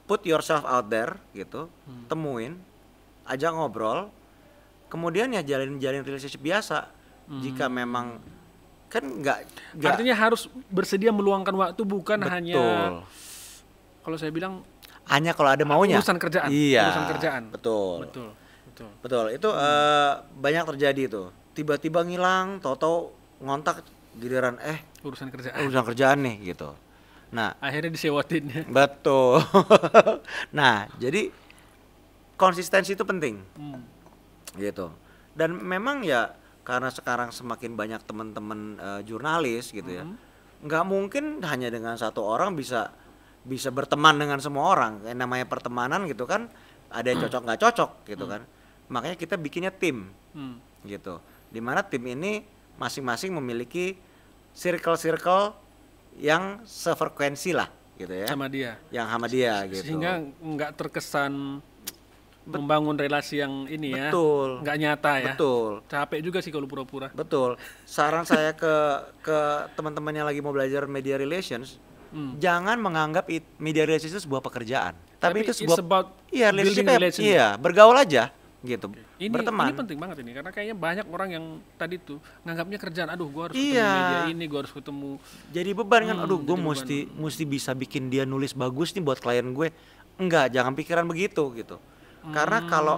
put yourself out there gitu hmm. temuin ajak ngobrol kemudian ya jalin jalin relationship biasa hmm. jika memang kan nggak artinya harus bersedia meluangkan waktu bukan Betul. hanya kalau saya bilang hanya kalau ada maunya. Urusan kerjaan. Iya. Urusan kerjaan. Betul. Betul. Betul. Betul. Itu hmm. uh, banyak terjadi itu. Tiba-tiba ngilang, toto ngontak giliran eh urusan kerjaan. Urusan kerjaan nih gitu. Nah, akhirnya disewatin Betul. nah, jadi konsistensi itu penting. Hmm. Gitu. Dan memang ya karena sekarang semakin banyak teman-teman uh, jurnalis gitu ya, hmm. ya. nggak mungkin hanya dengan satu orang bisa bisa berteman dengan semua orang yang namanya pertemanan gitu kan ada yang cocok nggak cocok gitu hmm. kan makanya kita bikinnya tim hmm. gitu dimana tim ini masing-masing memiliki circle-circle yang sefrekuensi lah gitu ya sama dia yang sama dia Se gitu sehingga nggak terkesan Bet membangun relasi yang ini betul. ya betul nggak nyata ya betul capek juga sih kalau pura-pura betul saran saya ke ke teman temannya lagi mau belajar media relations Hmm. Jangan menganggap it, media relationship itu sebuah pekerjaan, tapi, tapi itu sebuah about iya relationship, relationship. Iya, bergaul aja gitu. Ini, berteman. Ini penting banget ini karena kayaknya banyak orang yang tadi tuh nganggapnya kerjaan, aduh gua harus iya. ketemu media ini, gua harus ketemu. Jadi beban kan, hmm, aduh gua mesti beban. mesti bisa bikin dia nulis bagus nih buat klien gue. Enggak, jangan pikiran begitu gitu. Hmm. Karena kalau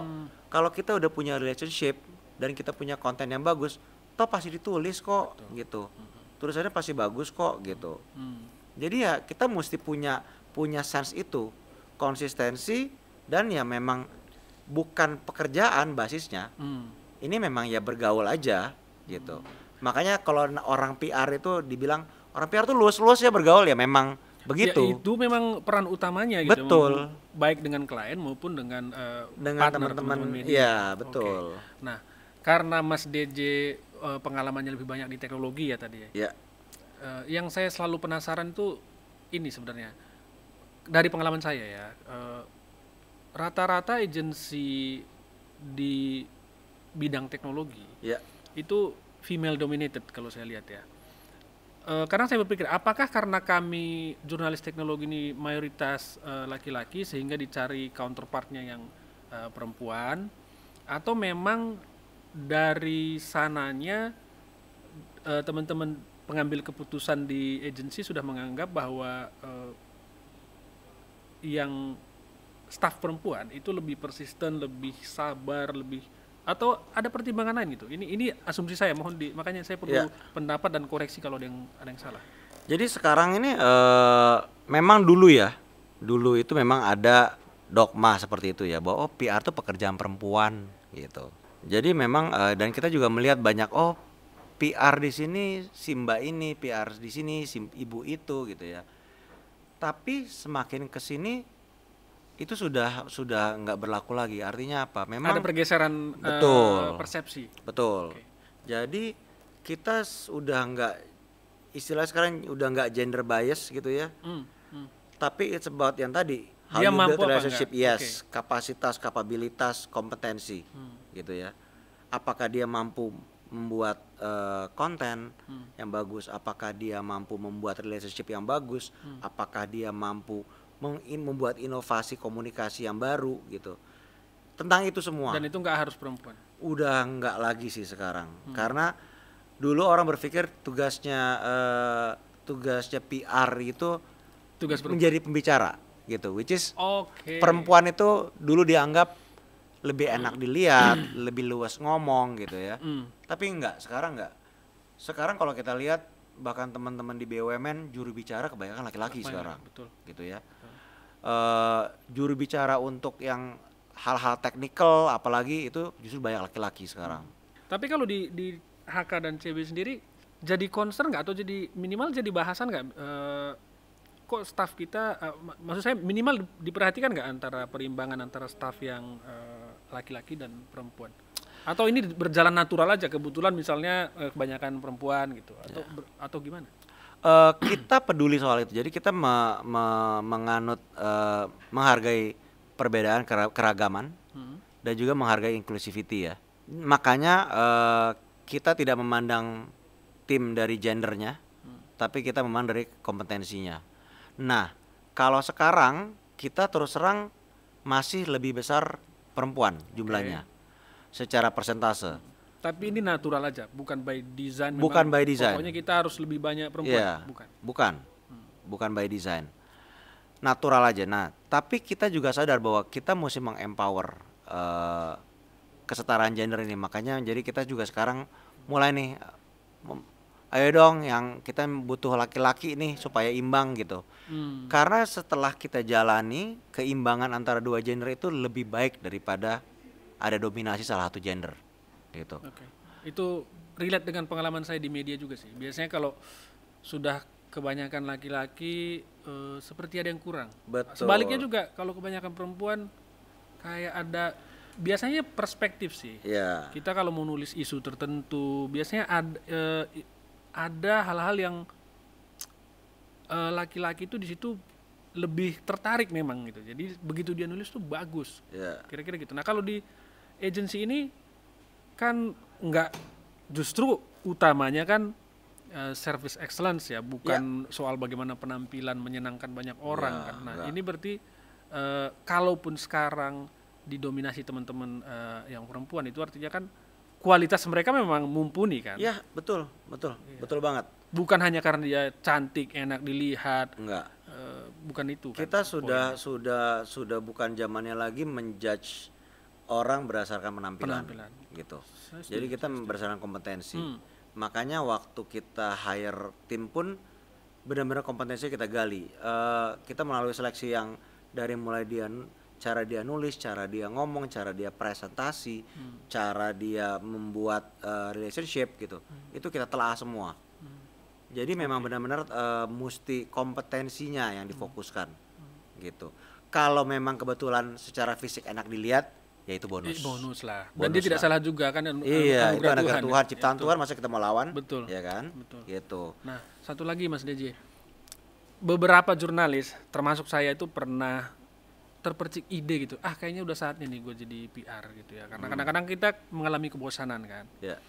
kalau kita udah punya relationship dan kita punya konten yang bagus, toh pasti ditulis kok Betul. gitu. Hmm. Tulisannya pasti bagus kok gitu. Hmm jadi ya kita mesti punya punya sense itu konsistensi dan ya memang bukan pekerjaan basisnya hmm. ini memang ya bergaul aja gitu hmm. makanya kalau orang PR itu dibilang orang PR tuh luas-luas ya bergaul ya memang begitu ya, itu memang peran utamanya gitu betul baik dengan klien maupun dengan uh, dengan teman-teman ya betul okay. nah karena Mas DJ uh, eh, pengalamannya lebih banyak di teknologi ya tadi ya, ya uh, yang saya selalu penasaran itu ini sebenarnya dari pengalaman saya ya uh, rata-rata agensi di bidang teknologi yeah. itu female dominated kalau saya lihat ya uh, karena saya berpikir apakah karena kami jurnalis teknologi ini mayoritas laki-laki sehingga dicari counterpartnya yang uh, perempuan atau memang dari sananya uh, teman-teman pengambil keputusan di agensi sudah menganggap bahwa uh, yang staf perempuan itu lebih persisten, lebih sabar, lebih atau ada pertimbangan lain gitu. Ini ini asumsi saya mohon di makanya saya perlu ya. pendapat dan koreksi kalau ada yang ada yang salah. Jadi sekarang ini uh, memang dulu ya, dulu itu memang ada dogma seperti itu ya bahwa oh PR itu pekerjaan perempuan gitu. Jadi memang uh, dan kita juga melihat banyak oh PR di sini si mbak ini, PR di sini si ibu itu gitu ya. Tapi semakin ke sini itu sudah sudah nggak berlaku lagi. Artinya apa? Memang ada pergeseran eh, betul uh, persepsi. Betul. Okay. Jadi kita sudah nggak istilah sekarang udah nggak gender bias gitu ya. Mm, mm. Tapi it's about yang tadi how Dia you build relationship yes okay. kapasitas kapabilitas kompetensi hmm. gitu ya apakah dia mampu membuat uh, konten hmm. yang bagus, apakah dia mampu membuat relationship yang bagus, hmm. apakah dia mampu mengin membuat inovasi komunikasi yang baru gitu. Tentang itu semua. Dan itu nggak harus perempuan. Udah nggak lagi sih sekarang, hmm. karena dulu orang berpikir tugasnya uh, tugasnya PR itu tugas menjadi pembicara gitu, which is okay. perempuan itu dulu dianggap lebih enak dilihat, lebih luas ngomong gitu ya. Mm tapi enggak sekarang enggak sekarang kalau kita lihat bahkan teman-teman di BUMN juru bicara kebanyakan laki-laki sekarang betul gitu ya betul. Eh, juru bicara untuk yang hal-hal teknikal apalagi itu justru banyak laki-laki sekarang tapi kalau di di HK dan CB sendiri jadi concern nggak atau jadi minimal jadi bahasan nggak uh, kok staff kita uh, maksud saya minimal diperhatikan nggak antara perimbangan antara staff yang laki laki -laki dan perempuan atau ini berjalan natural aja kebetulan misalnya eh, kebanyakan perempuan gitu atau ya. ber, atau gimana? Uh, kita peduli soal itu. Jadi kita me, me, menganut uh, menghargai perbedaan keragaman hmm. dan juga menghargai inclusivity ya. Makanya uh, kita tidak memandang tim dari gendernya, hmm. tapi kita memandang dari kompetensinya. Nah, kalau sekarang kita terus terang masih lebih besar perempuan jumlahnya secara persentase. Tapi ini natural aja, bukan by design. Bukan by design. Pokoknya kita harus lebih banyak perempuan. Yeah, bukan. Bukan. Hmm. Bukan by design. Natural aja. Nah, tapi kita juga sadar bahwa kita mesti mengempower uh, kesetaraan gender ini. Makanya jadi kita juga sekarang mulai nih, ayo dong yang kita butuh laki-laki nih supaya imbang gitu. Hmm. Karena setelah kita jalani keimbangan antara dua gender itu lebih baik daripada ada dominasi salah satu gender gitu. Oke. Okay. Itu relate dengan pengalaman saya di media juga sih. Biasanya kalau sudah kebanyakan laki-laki e, seperti ada yang kurang. Betul. Sebaliknya juga kalau kebanyakan perempuan kayak ada biasanya perspektif sih. Yeah. Kita kalau mau nulis isu tertentu biasanya ada e, eh, ada hal-hal yang e, laki-laki itu di situ lebih tertarik memang gitu. Jadi begitu dia nulis tuh bagus. Iya. Kira-kira gitu. Nah, kalau di agensi ini kan nggak justru utamanya kan uh, service excellence ya, bukan ya. soal bagaimana penampilan menyenangkan banyak ya, orang ya, kan. Nah, ya. ini berarti uh, kalaupun sekarang didominasi teman-teman uh, yang perempuan itu artinya kan kualitas mereka memang mumpuni kan. ya betul, betul. ya. Betul banget. Bukan hanya karena dia cantik, enak dilihat. Enggak. Uh, bukan itu. Kan? Kita kan, sudah sudah sudah bukan zamannya lagi menjudge orang berdasarkan penampilan, penampilan. gitu. Jadi kita berdasarkan kompetensi. Hmm. Makanya waktu kita hire tim pun benar-benar kompetensi kita gali. Uh, kita melalui seleksi yang dari mulai dia cara dia nulis, cara dia ngomong, cara dia presentasi, hmm. cara dia membuat uh, relationship gitu. Hmm. Itu kita telah semua. Hmm. Jadi okay. memang benar-benar uh, mesti kompetensinya yang hmm. difokuskan hmm. Hmm. gitu. Kalau memang kebetulan secara fisik enak dilihat, ya itu bonus. Eh, bonus lah. Bonus Dan dia lah. tidak salah juga kan anu, Iya, anu itu anak Tuhan, Tuhan ya. ciptaan itu. Tuhan masa kita mau lawan? Betul. Ya kan? Betul. Gitu. Nah, satu lagi Mas DJ. Beberapa jurnalis termasuk saya itu pernah terpercik ide gitu. Ah, kayaknya udah saatnya nih gue jadi PR gitu ya. Karena hmm. kadang-kadang hmm. kita mengalami kebosanan kan. Iya.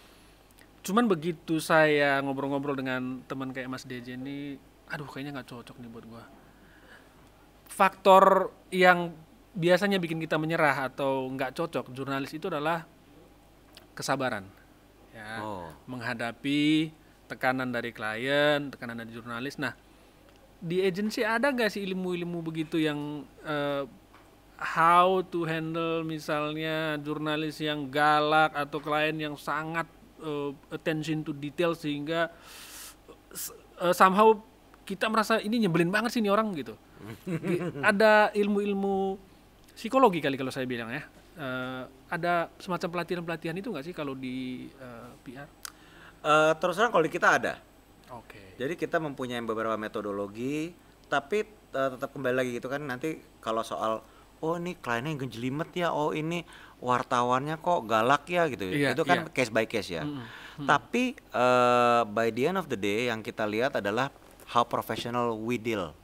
Cuman begitu saya ngobrol-ngobrol dengan teman kayak Mas DJ ini, aduh kayaknya nggak cocok nih buat gue. Faktor yang biasanya bikin kita menyerah atau nggak cocok jurnalis itu adalah kesabaran ya oh. menghadapi tekanan dari klien tekanan dari jurnalis nah di agensi ada nggak sih ilmu-ilmu begitu yang uh, how to handle misalnya jurnalis yang galak atau klien yang sangat uh, attention to detail sehingga uh, somehow kita merasa ini nyebelin banget sih ini orang gitu. ada ilmu-ilmu psikologi kali kalau saya bilang ya uh, ada semacam pelatihan-pelatihan itu nggak sih kalau di uh, eh, PR? Uh, eh, terus terang kalau di kita ada. Oke. Okay. Jadi kita mempunyai beberapa metodologi, tapi uh, tetap kembali lagi gitu kan nanti kalau soal oh ini kliennya yang jelimet ya, oh ini wartawannya kok galak ya gitu. Yeah, itu kan yeah. case by case ya. Mm -hmm. Tapi uh, by the end of the day yang kita lihat adalah how professional we deal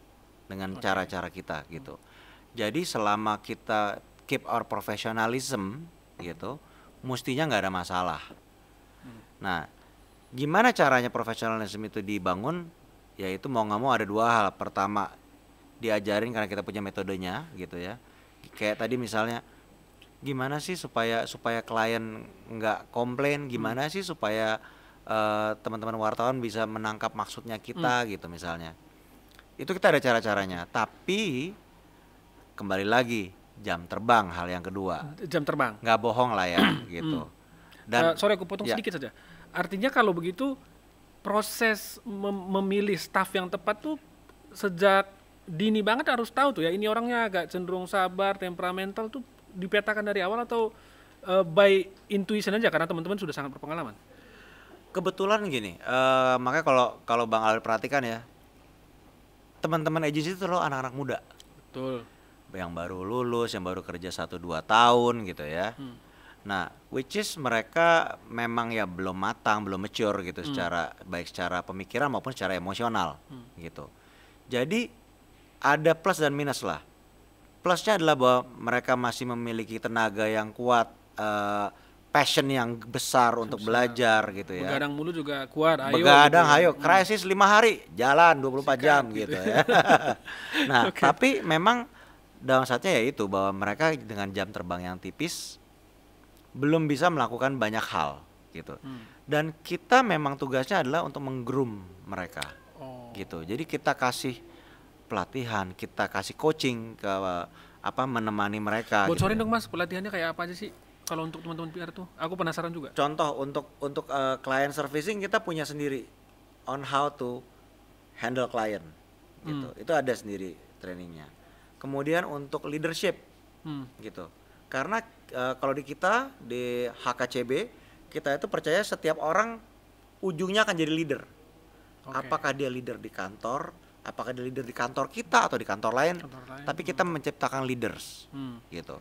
dengan cara-cara okay. kita gitu. Mm -hmm jadi selama kita keep our professionalism gitu, mestinya nggak ada masalah. Nah, gimana caranya professionalism itu dibangun? Yaitu mau nggak mau ada dua hal. Pertama, diajarin karena kita punya metodenya gitu ya. Kayak tadi misalnya, gimana sih supaya supaya klien nggak komplain? Gimana hmm. sih supaya teman eh, teman-teman wartawan bisa menangkap maksudnya kita hmm. gitu misalnya? Itu kita ada cara-caranya. Tapi kembali lagi jam terbang hal yang kedua. Jam terbang. Nggak bohong lah ya gitu. Hmm. Dan uh, sorry aku potong ya. sedikit saja. Artinya kalau begitu proses mem memilih staff yang tepat tuh sejak dini banget harus tahu tuh ya ini orangnya agak cenderung sabar, temperamental tuh dipetakan dari awal atau uh, by intuition aja karena teman-teman sudah sangat berpengalaman. Kebetulan gini, uh, makanya kalau kalau Bang Al perhatikan ya teman-teman agensi itu loh anak-anak muda. Betul yang baru lulus, yang baru kerja 1 2 tahun gitu ya. Hmm. Nah, which is mereka memang ya belum matang, belum mature gitu hmm. secara baik secara pemikiran maupun secara emosional hmm. gitu. Jadi ada plus dan minus lah. Plusnya adalah bahwa mereka masih memiliki tenaga yang kuat uh, passion yang besar untuk belajar gitu ya. Begadang mulu juga kuat, ayo. Begadang, gitu. Ya. ayo. Hmm. Krisis lima hari, jalan 24 Sikat, jam gitu, gitu ya. ya. nah, okay. tapi memang saatnya ya itu bahwa mereka dengan jam terbang yang tipis belum bisa melakukan banyak hal gitu. Hmm. Dan kita memang tugasnya adalah untuk menggroom mereka. Oh. Gitu. Jadi kita kasih pelatihan, kita kasih coaching ke apa menemani mereka. Gitu. Bocorin gitu. dong Mas, pelatihannya kayak apa aja sih? Kalau untuk teman-teman PR tuh, aku penasaran juga. Contoh untuk untuk uh, client servicing kita punya sendiri on how to handle client gitu. Hmm. Itu ada sendiri trainingnya kemudian untuk leadership hmm. gitu karena e, kalau di kita di HKCB kita itu percaya setiap orang ujungnya akan jadi leader okay. apakah dia leader di kantor apakah dia leader di kantor kita atau di kantor lain, kantor lain. tapi kita hmm. menciptakan leaders hmm. gitu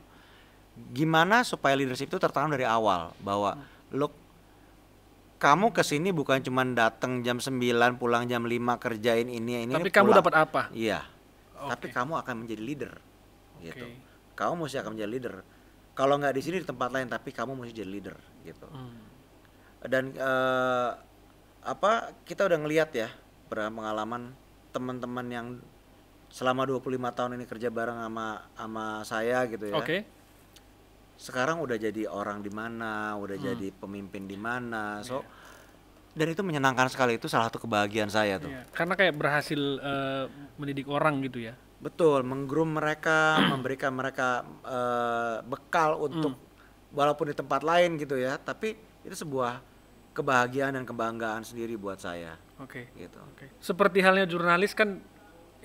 gimana supaya leadership itu tertanam dari awal bahwa hmm. look kamu kesini bukan cuma datang jam 9 pulang jam 5 kerjain ini ini tapi pulang. kamu dapat apa iya okay. tapi kamu akan menjadi leader okay. gitu kamu mesti akan menjadi leader kalau nggak di sini di tempat lain tapi kamu mesti jadi leader gitu hmm. dan uh, apa kita udah ngelihat ya pengalaman teman-teman yang selama 25 tahun ini kerja bareng sama sama saya gitu ya. Okay. Sekarang udah jadi orang di mana, udah hmm. jadi pemimpin di mana. So yeah dan itu menyenangkan sekali itu salah satu kebahagiaan saya tuh iya, karena kayak berhasil uh, mendidik orang gitu ya betul menggroom mereka memberikan mereka uh, bekal untuk mm. walaupun di tempat lain gitu ya tapi itu sebuah kebahagiaan dan kebanggaan sendiri buat saya oke okay. gitu okay. seperti halnya jurnalis kan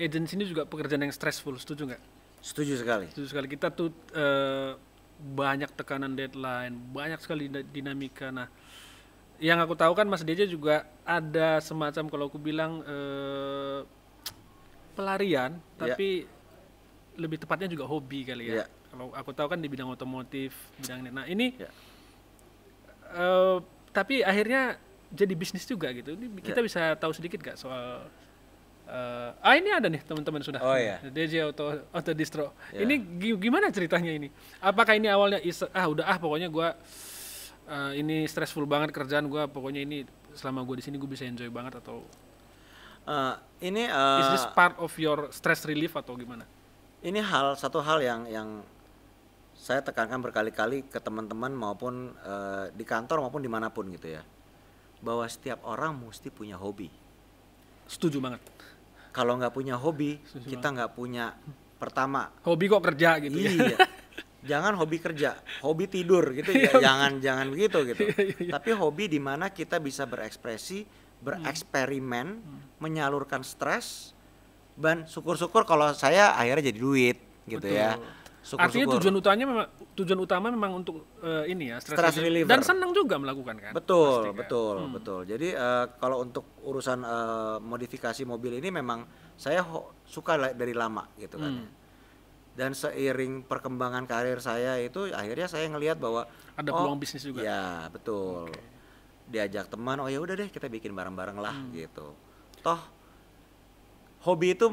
agensi ini juga pekerjaan yang stressful setuju nggak setuju sekali setuju sekali kita tuh uh, banyak tekanan deadline banyak sekali dinamika nah yang aku tahu kan Mas Deja juga ada semacam kalau aku bilang eh, pelarian ya. tapi ya. lebih tepatnya juga hobi kali ya. ya. Kalau aku tahu kan di bidang otomotif, bidang ini. Nah, ini ya. eh, tapi akhirnya jadi bisnis juga gitu. Ini ya. kita ya. bisa tahu sedikit gak soal Uh, ah ini ada nih teman-teman sudah. Oh iya. DJ auto auto distro. Yeah. Ini gimana ceritanya ini? Apakah ini awalnya ah udah ah pokoknya gue uh, ini stressful banget kerjaan gue pokoknya ini selama gue di sini gue bisa enjoy banget atau uh, ini uh, is this eh, part of your stress relief atau gimana ini hal satu hal yang yang saya tekankan berkali-kali ke teman-teman maupun uh, di kantor maupun dimanapun gitu ya bahwa setiap orang mesti punya hobi setuju banget kalau nggak punya hobi setuju kita nggak punya pertama hobi kok kerja gitu ya? iya. ya jangan hobi kerja, hobi tidur gitu ya, iya. jangan jangan begitu gitu. Iya, iya, Tapi hobi di mana kita bisa berekspresi, bereksperimen, hmm. menyalurkan stres dan syukur-syukur kalau saya akhirnya jadi duit gitu ya. Betul. ya. Syukur, syukur Artinya tujuan utamanya memang tujuan utama memang untuk uh, ini ya stress, stress dan senang juga melakukan kan. Betul, Pasti, kan? betul, Hmm. betul. Jadi uh, kalau untuk urusan uh, modifikasi mobil ini memang saya suka dari lama gitu kan. Hmm dan seiring perkembangan karir saya itu akhirnya saya ngelihat bahwa ada oh, peluang bisnis juga ya betul okay. diajak teman oh ya udah deh kita bikin bareng-bareng lah hmm. gitu toh hobi itu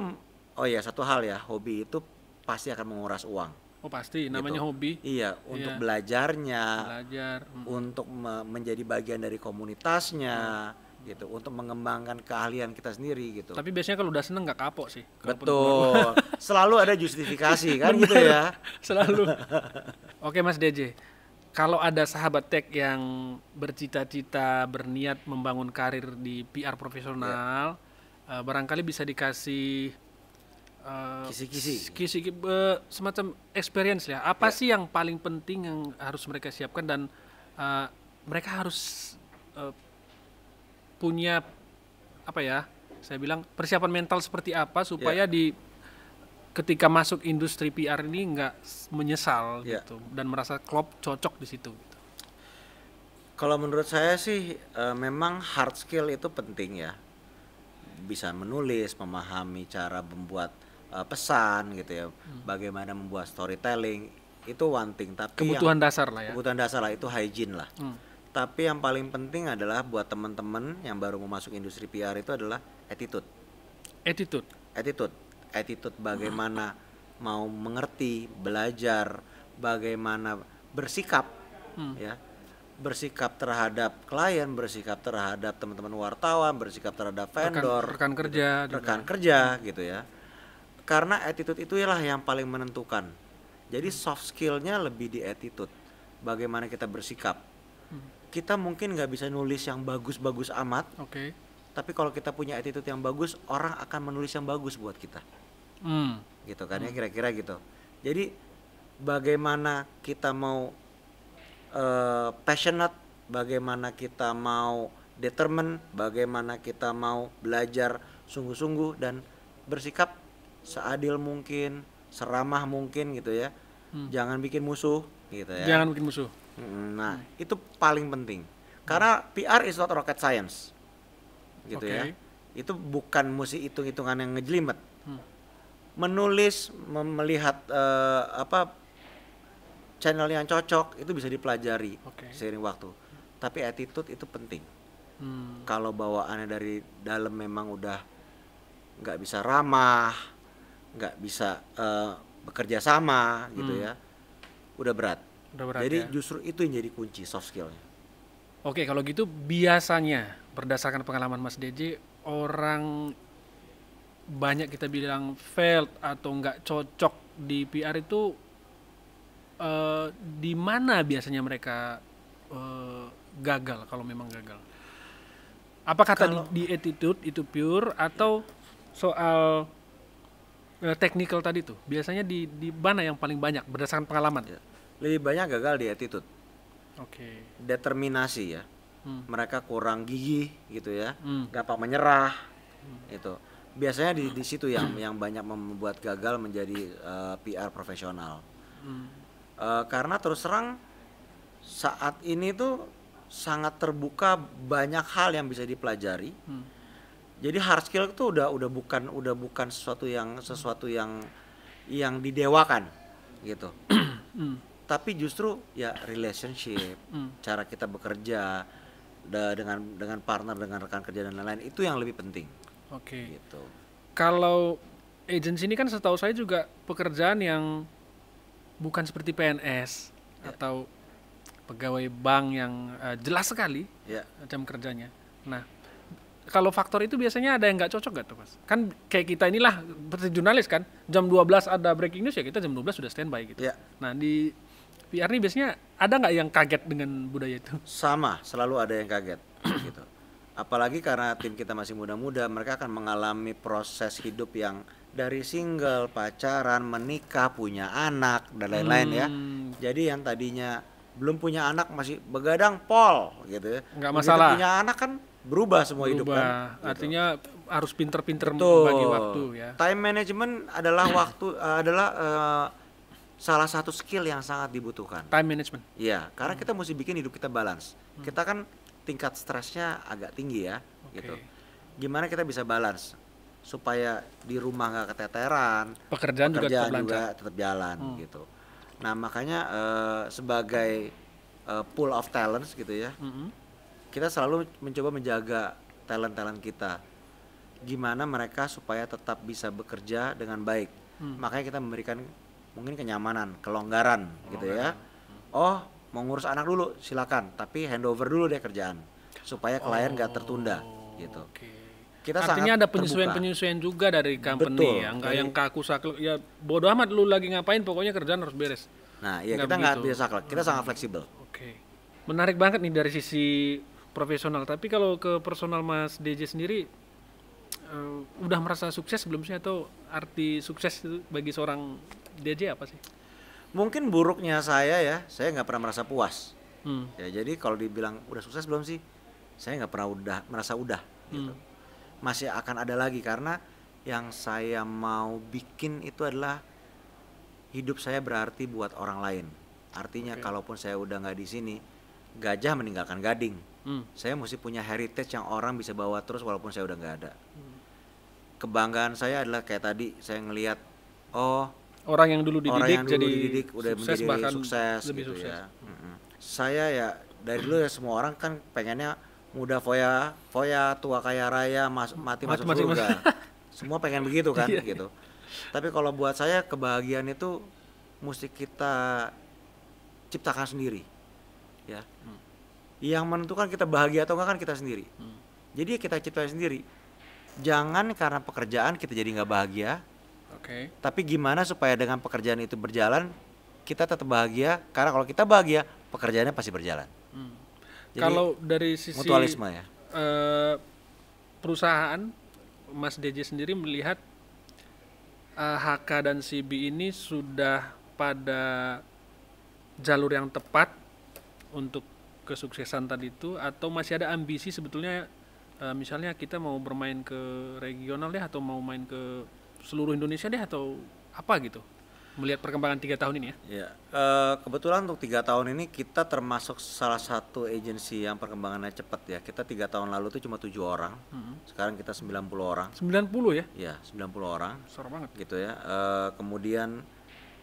oh ya satu hal ya hobi itu pasti akan menguras uang Oh pasti, gitu. namanya hobi. Iya, untuk iya. belajarnya, belajar, hmm. untuk menjadi bagian dari komunitasnya, hmm gitu untuk mengembangkan keahlian kita sendiri gitu. Tapi biasanya kalau udah seneng nggak kapok sih. Betul. Selalu ada justifikasi kan Bener. gitu ya. Selalu. Oke Mas DJ, kalau ada sahabat tech yang bercita-cita berniat membangun karir di PR profesional, yeah. Iya. uh, barangkali bisa dikasih eh, kisi-kisi uh, kisi, kisi, uh, eh, semacam experience ya apa yeah. sih yang paling penting yang harus mereka siapkan dan uh, mereka harus punya apa ya saya bilang persiapan mental seperti apa supaya yeah. di ketika masuk industri PR ini nggak menyesal yeah. gitu dan merasa klop cocok di situ gitu. Kalau menurut saya sih e, memang hard skill itu penting ya. Bisa menulis, memahami cara membuat e, pesan gitu ya. Hmm. Bagaimana membuat storytelling itu one thing tapi kebutuhan yang, dasar lah ya. Kebutuhan dasar lah itu hygiene lah. Hmm tapi yang paling penting adalah buat teman-teman yang baru mau masuk industri PR itu adalah attitude attitude attitude attitude bagaimana mau mengerti belajar bagaimana bersikap hmm. ya bersikap terhadap klien, bersikap terhadap teman-teman wartawan, bersikap terhadap vendor, rekan, gitu. rekan kerja, gitu, rekan juga. kerja gitu ya. Karena attitude itulah yang paling menentukan. Jadi hmm. soft skillnya lebih di attitude, bagaimana kita bersikap kita mungkin nggak bisa nulis yang bagus-bagus amat. Oke. Okay. Tapi kalau kita punya attitude yang bagus, orang akan menulis yang bagus buat kita. Hmm. Gitu kan hmm. ya kira-kira gitu. Jadi bagaimana kita mau uh, passionate, bagaimana kita mau determine, bagaimana kita mau belajar sungguh-sungguh dan bersikap seadil mungkin, seramah mungkin gitu ya. Hmm. Jangan bikin musuh gitu ya. Jangan bikin musuh Nah, itu paling penting. Karena PR is not rocket science. Gitu okay. ya. Itu bukan musik hitung-hitungan yang ngejelimet. Hmm. Menulis, melihat uh, apa channel yang cocok itu bisa dipelajari okay. seiring waktu. Tapi attitude itu penting. Hmm. Kalau bawaannya dari dalam memang udah nggak bisa ramah, nggak bisa uh, bekerja sama, gitu hmm. ya, udah berat. Udah berat jadi ya? justru itu yang jadi kunci soft skillnya oke kalau gitu biasanya berdasarkan pengalaman Mas DJ orang banyak kita bilang failed atau nggak cocok di PR itu uh, di mana biasanya mereka uh, gagal kalau memang gagal apa kata kalau... di, di attitude itu pure atau soal uh, technical tadi tuh biasanya di di mana yang paling banyak berdasarkan pengalaman ya lebih banyak gagal di attitude. Oke. Okay. Determinasi ya. Hmm. Mereka kurang gigi gitu ya. Hmm. Gampang menyerah. Hmm. Itu. Biasanya di, di situ yang hmm. yang banyak membuat gagal menjadi uh, eh, PR profesional. Hmm. Uh, karena terus terang saat ini tuh sangat terbuka banyak hal yang bisa dipelajari. Hmm. Jadi hard skill itu udah udah bukan udah bukan sesuatu yang sesuatu yang yang didewakan gitu. Hmm tapi justru ya relationship mm. cara kita bekerja de dengan dengan partner dengan rekan kerja dan lain-lain itu yang lebih penting oke okay. gitu kalau agensi ini kan setahu saya juga pekerjaan yang bukan seperti PNS yeah. atau pegawai bank yang uh, jelas sekali yeah. jam kerjanya nah kalau faktor itu biasanya ada yang nggak cocok gak tuh mas? Kan kayak kita inilah seperti jurnalis kan, jam 12 ada breaking news ya kita jam 12 sudah standby gitu. Yeah. Nah di PR nih biasanya ada nggak yang kaget dengan budaya itu? Sama, selalu ada yang kaget gitu. Apalagi karena tim kita masih muda-muda, mereka akan mengalami proses hidup yang dari single, pacaran, menikah, punya anak dan lain-lain ya. hmm. ya. Jadi yang tadinya belum punya anak masih begadang pol gitu. Ya. Nggak masalah. punya anak kan berubah semua berubah. hidup kan. Gitu. Artinya harus pinter-pinter membagi waktu ya. Time management adalah waktu eh, adalah uh, salah satu skill yang sangat dibutuhkan. Time management. Iya, karena hmm. kita mesti bikin hidup kita balance. Hmm. Kita kan tingkat stresnya agak tinggi ya, okay. gitu. Gimana kita bisa balance supaya di rumah nggak keteteran, pekerjaan, pekerjaan juga, juga tetap jalan hmm. gitu. Nah makanya uh, sebagai uh, pool of talents gitu ya, hmm. kita selalu mencoba menjaga talent talent kita. Gimana mereka supaya tetap bisa bekerja dengan baik. Hmm. Makanya kita memberikan mungkin kenyamanan, kelonggaran, kelonggaran. gitu ya. Oh, mau ngurus anak dulu silakan, tapi handover dulu deh kerjaan supaya klien nggak gak tertunda oh, gitu. Okay. Kita Artinya ada penyesuaian-penyesuaian juga dari company Betul, yang nggak yang kaku saklek ya bodoh amat lu lagi ngapain pokoknya kerjaan harus beres. Nah, ya kita nggak bisa saklek, kita hmm. sangat fleksibel. Oke. Okay. Menarik banget nih dari sisi profesional, tapi kalau ke personal Mas DJ sendiri uh, udah merasa sukses belum sih atau arti sukses bagi seorang DJ apa sih? Mungkin buruknya saya ya, saya nggak pernah merasa puas. Hmm. Ya jadi kalau dibilang udah sukses belum sih, saya nggak pernah udah merasa udah. Gitu. Hmm. Masih akan ada lagi karena yang saya mau bikin itu adalah hidup saya berarti buat orang lain. Artinya okay. kalaupun saya udah nggak di sini, gajah meninggalkan gading. Hmm. Saya mesti punya heritage yang orang bisa bawa terus walaupun saya udah nggak ada. Hmm. Kebanggaan saya adalah kayak tadi saya ngelihat oh orang yang dulu dididik orang yang dulu jadi dididik, udah sukses menjadi bahkan sukses gitu sukses. ya. Mm-hmm. Saya ya dari dulu ya semua orang kan pengennya muda foya, foya, tua kaya raya, mas, mati, masuk mati, surga. Mati. semua pengen begitu kan iya, gitu. Tapi kalau buat saya kebahagiaan itu mesti kita ciptakan sendiri. Ya. Hmm. Yang menentukan kita bahagia atau enggak kan kita sendiri. Hmm. Jadi ya kita ciptain sendiri. Jangan karena pekerjaan kita jadi nggak bahagia, Okay. Tapi gimana supaya dengan pekerjaan itu berjalan kita tetap bahagia karena kalau kita bahagia pekerjaannya pasti berjalan. Hmm. kalau dari sisi mutualisme ya. Uh, perusahaan Mas DJ sendiri melihat uh, eh, HK dan CB ini sudah pada jalur yang tepat untuk kesuksesan tadi itu atau masih ada ambisi sebetulnya uh, misalnya kita mau bermain ke regional ya atau mau main ke seluruh Indonesia deh atau apa gitu melihat perkembangan tiga tahun ini ya? Ya, uh, kebetulan untuk tiga tahun ini kita termasuk salah satu agensi yang perkembangannya cepat ya. Kita tiga tahun lalu tuh cuma tujuh orang, hmm. sekarang kita sembilan puluh orang. Sembilan puluh ya? Iya, sembilan puluh orang. Besar banget. Gitu ya. Uh, kemudian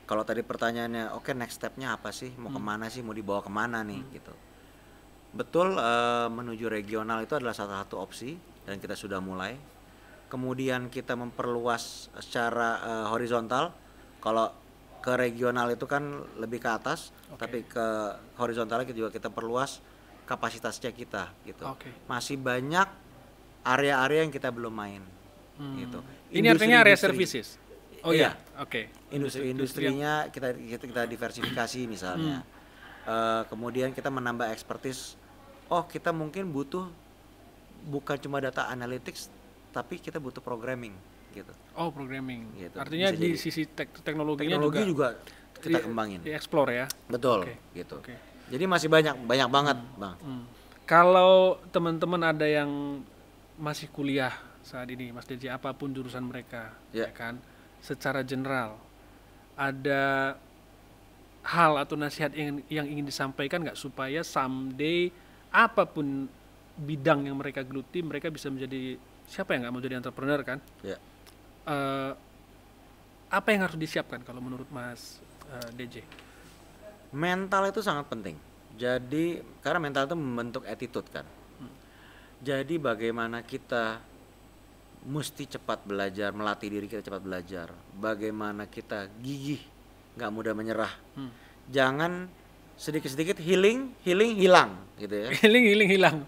kalau tadi pertanyaannya, oke okay, next stepnya apa sih? Mau hmm. kemana sih? Mau dibawa kemana nih? Hmm. Gitu. Betul, uh, menuju regional itu adalah salah satu opsi dan kita sudah mulai kemudian kita memperluas secara uh, horizontal kalau ke regional itu kan lebih ke atas okay. tapi ke horizontalnya juga kita perluas kapasitasnya kita gitu okay. masih banyak area-area yang kita belum main hmm. gitu ini industri, artinya area industri. services oh iya, yeah. oke okay. industri-industrinya kita, kita kita diversifikasi misalnya hmm. uh, kemudian kita menambah expertise oh kita mungkin butuh bukan cuma data analytics tapi kita butuh programming gitu. Oh, programming. Gitu. Artinya Bisa di jadi. sisi tek teknologinya teknologi juga, juga kita di, kembangin. Di explore ya. Betul, okay. gitu. Okay. Jadi masih banyak banyak banget, hmm. Bang. Hmm. Kalau teman-teman ada yang masih kuliah saat ini, Mas Deji, apapun jurusan mereka, yeah. ya kan? Secara general ada hal atau nasihat yang, yang ingin disampaikan nggak supaya someday apapun bidang yang mereka geluti mereka bisa menjadi siapa yang nggak mau jadi entrepreneur kan yeah. Ya. uh, apa yang harus disiapkan kalau menurut mas uh, eh, DJ mental itu sangat penting jadi karena mental itu membentuk attitude kan hmm. jadi bagaimana kita mesti cepat belajar melatih diri kita cepat belajar bagaimana kita gigih nggak mudah menyerah hmm. jangan sedikit-sedikit healing healing hilang gitu ya healing healing hilang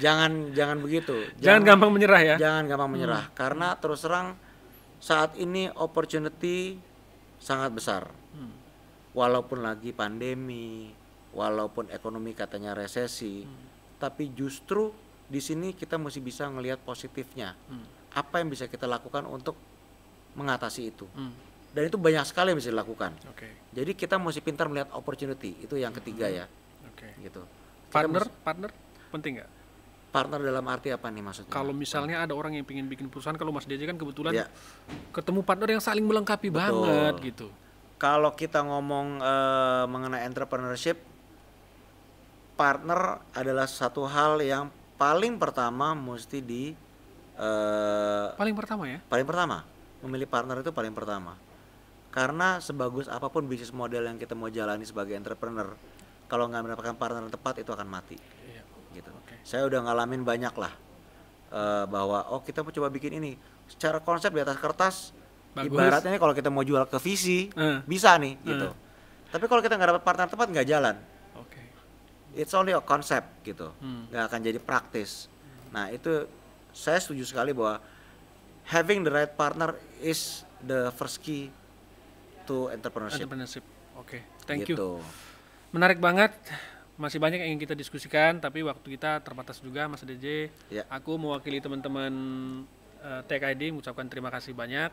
jangan jangan begitu. Jangan, jangan gampang menyerah ya. Jangan gampang hmm. menyerah hmm. karena terus terang saat ini opportunity sangat besar. Hmm. Walaupun lagi pandemi, walaupun ekonomi katanya resesi, hmm. tapi justru di sini kita mesti bisa melihat positifnya. Hmm. Apa yang bisa kita lakukan untuk mengatasi itu? Hmm. Dan itu banyak sekali yang bisa dilakukan. Okay. Jadi kita mesti pintar melihat opportunity. Itu yang ketiga hmm. ya. Okay. Gitu. Partner, partner penting nggak? partner dalam arti apa nih maksudnya? Kalau misalnya ada orang yang ingin bikin perusahaan, kalau Mas DJ kan kebetulan ya. ketemu partner yang saling melengkapi Betul. banget gitu. Kalau kita ngomong uh, mengenai entrepreneurship, partner adalah satu hal yang paling pertama mesti di uh, paling pertama ya? Paling pertama, memilih partner itu paling pertama. Karena sebagus apapun bisnis model yang kita mau jalani sebagai entrepreneur, kalau nggak mendapatkan partner yang tepat itu akan mati. Iya saya udah ngalamin banyak lah uh, bahwa oh kita mau coba bikin ini secara konsep di atas kertas Bagus. ibaratnya kalau kita mau jual ke visi uh. Eh. bisa nih uh. gitu tapi kalau kita nggak dapat partner tepat nggak jalan okay. it's only a concept gitu hmm. nggak hmm. akan jadi praktis nah itu saya setuju sekali bahwa having the right partner is the first key to entrepreneurship entrepreneurship oke okay. thank gitu. you menarik banget masih banyak yang ingin kita diskusikan tapi waktu kita terbatas juga Mas DJ. Ya. Aku mewakili teman-teman uh, eh, TKID mengucapkan terima kasih banyak.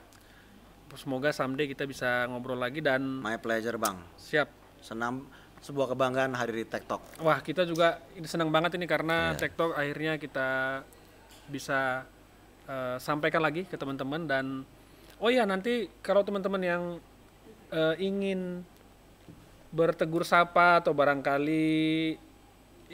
Semoga someday kita bisa ngobrol lagi dan My pleasure, Bang. Siap. Senam sebuah kebanggaan hari di TikTok. Wah, kita juga ini senang banget ini karena yeah. Iya. TikTok akhirnya kita bisa uh, sampaikan lagi ke teman-teman dan oh iya nanti kalau teman-teman yang uh, ingin bertegur sapa atau barangkali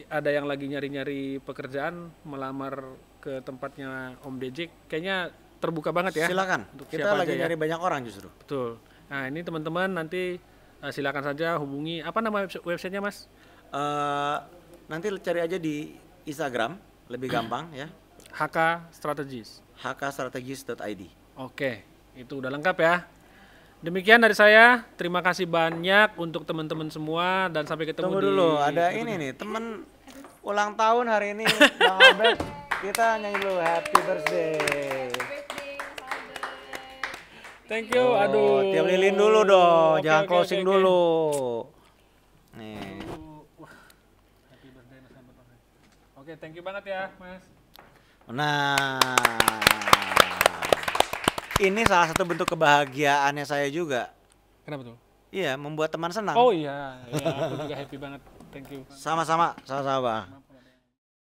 ada yang lagi nyari-nyari pekerjaan melamar ke tempatnya Om Dejek kayaknya terbuka banget ya silakan untuk kita lagi ya. nyari ya. banyak orang justru betul nah ini teman-teman nanti uh, silakan saja hubungi apa nama webs websitenya mas uh, nanti cari aja di Instagram lebih gampang ya HK Strategis hkstrategis.id oke itu udah lengkap ya Demikian dari saya. Terima kasih banyak untuk teman-teman semua dan sampai ketemu Tunggu dulu, di... ada Tunggu ini nih, teman ulang tahun hari ini Bang Abed. Kita nyanyi dulu happy birthday. Thank you. Oh, Aduh. Tiap lilin dulu dong, okay, jangan okay, closing okay, okay. dulu. Nih. Oke, okay, thank you banget ya, Mas. Nah ini salah satu bentuk kebahagiaannya saya juga. Kenapa tuh? Iya, membuat teman senang. Oh iya, iya aku juga happy banget. Thank you. Sama-sama, sama-sama.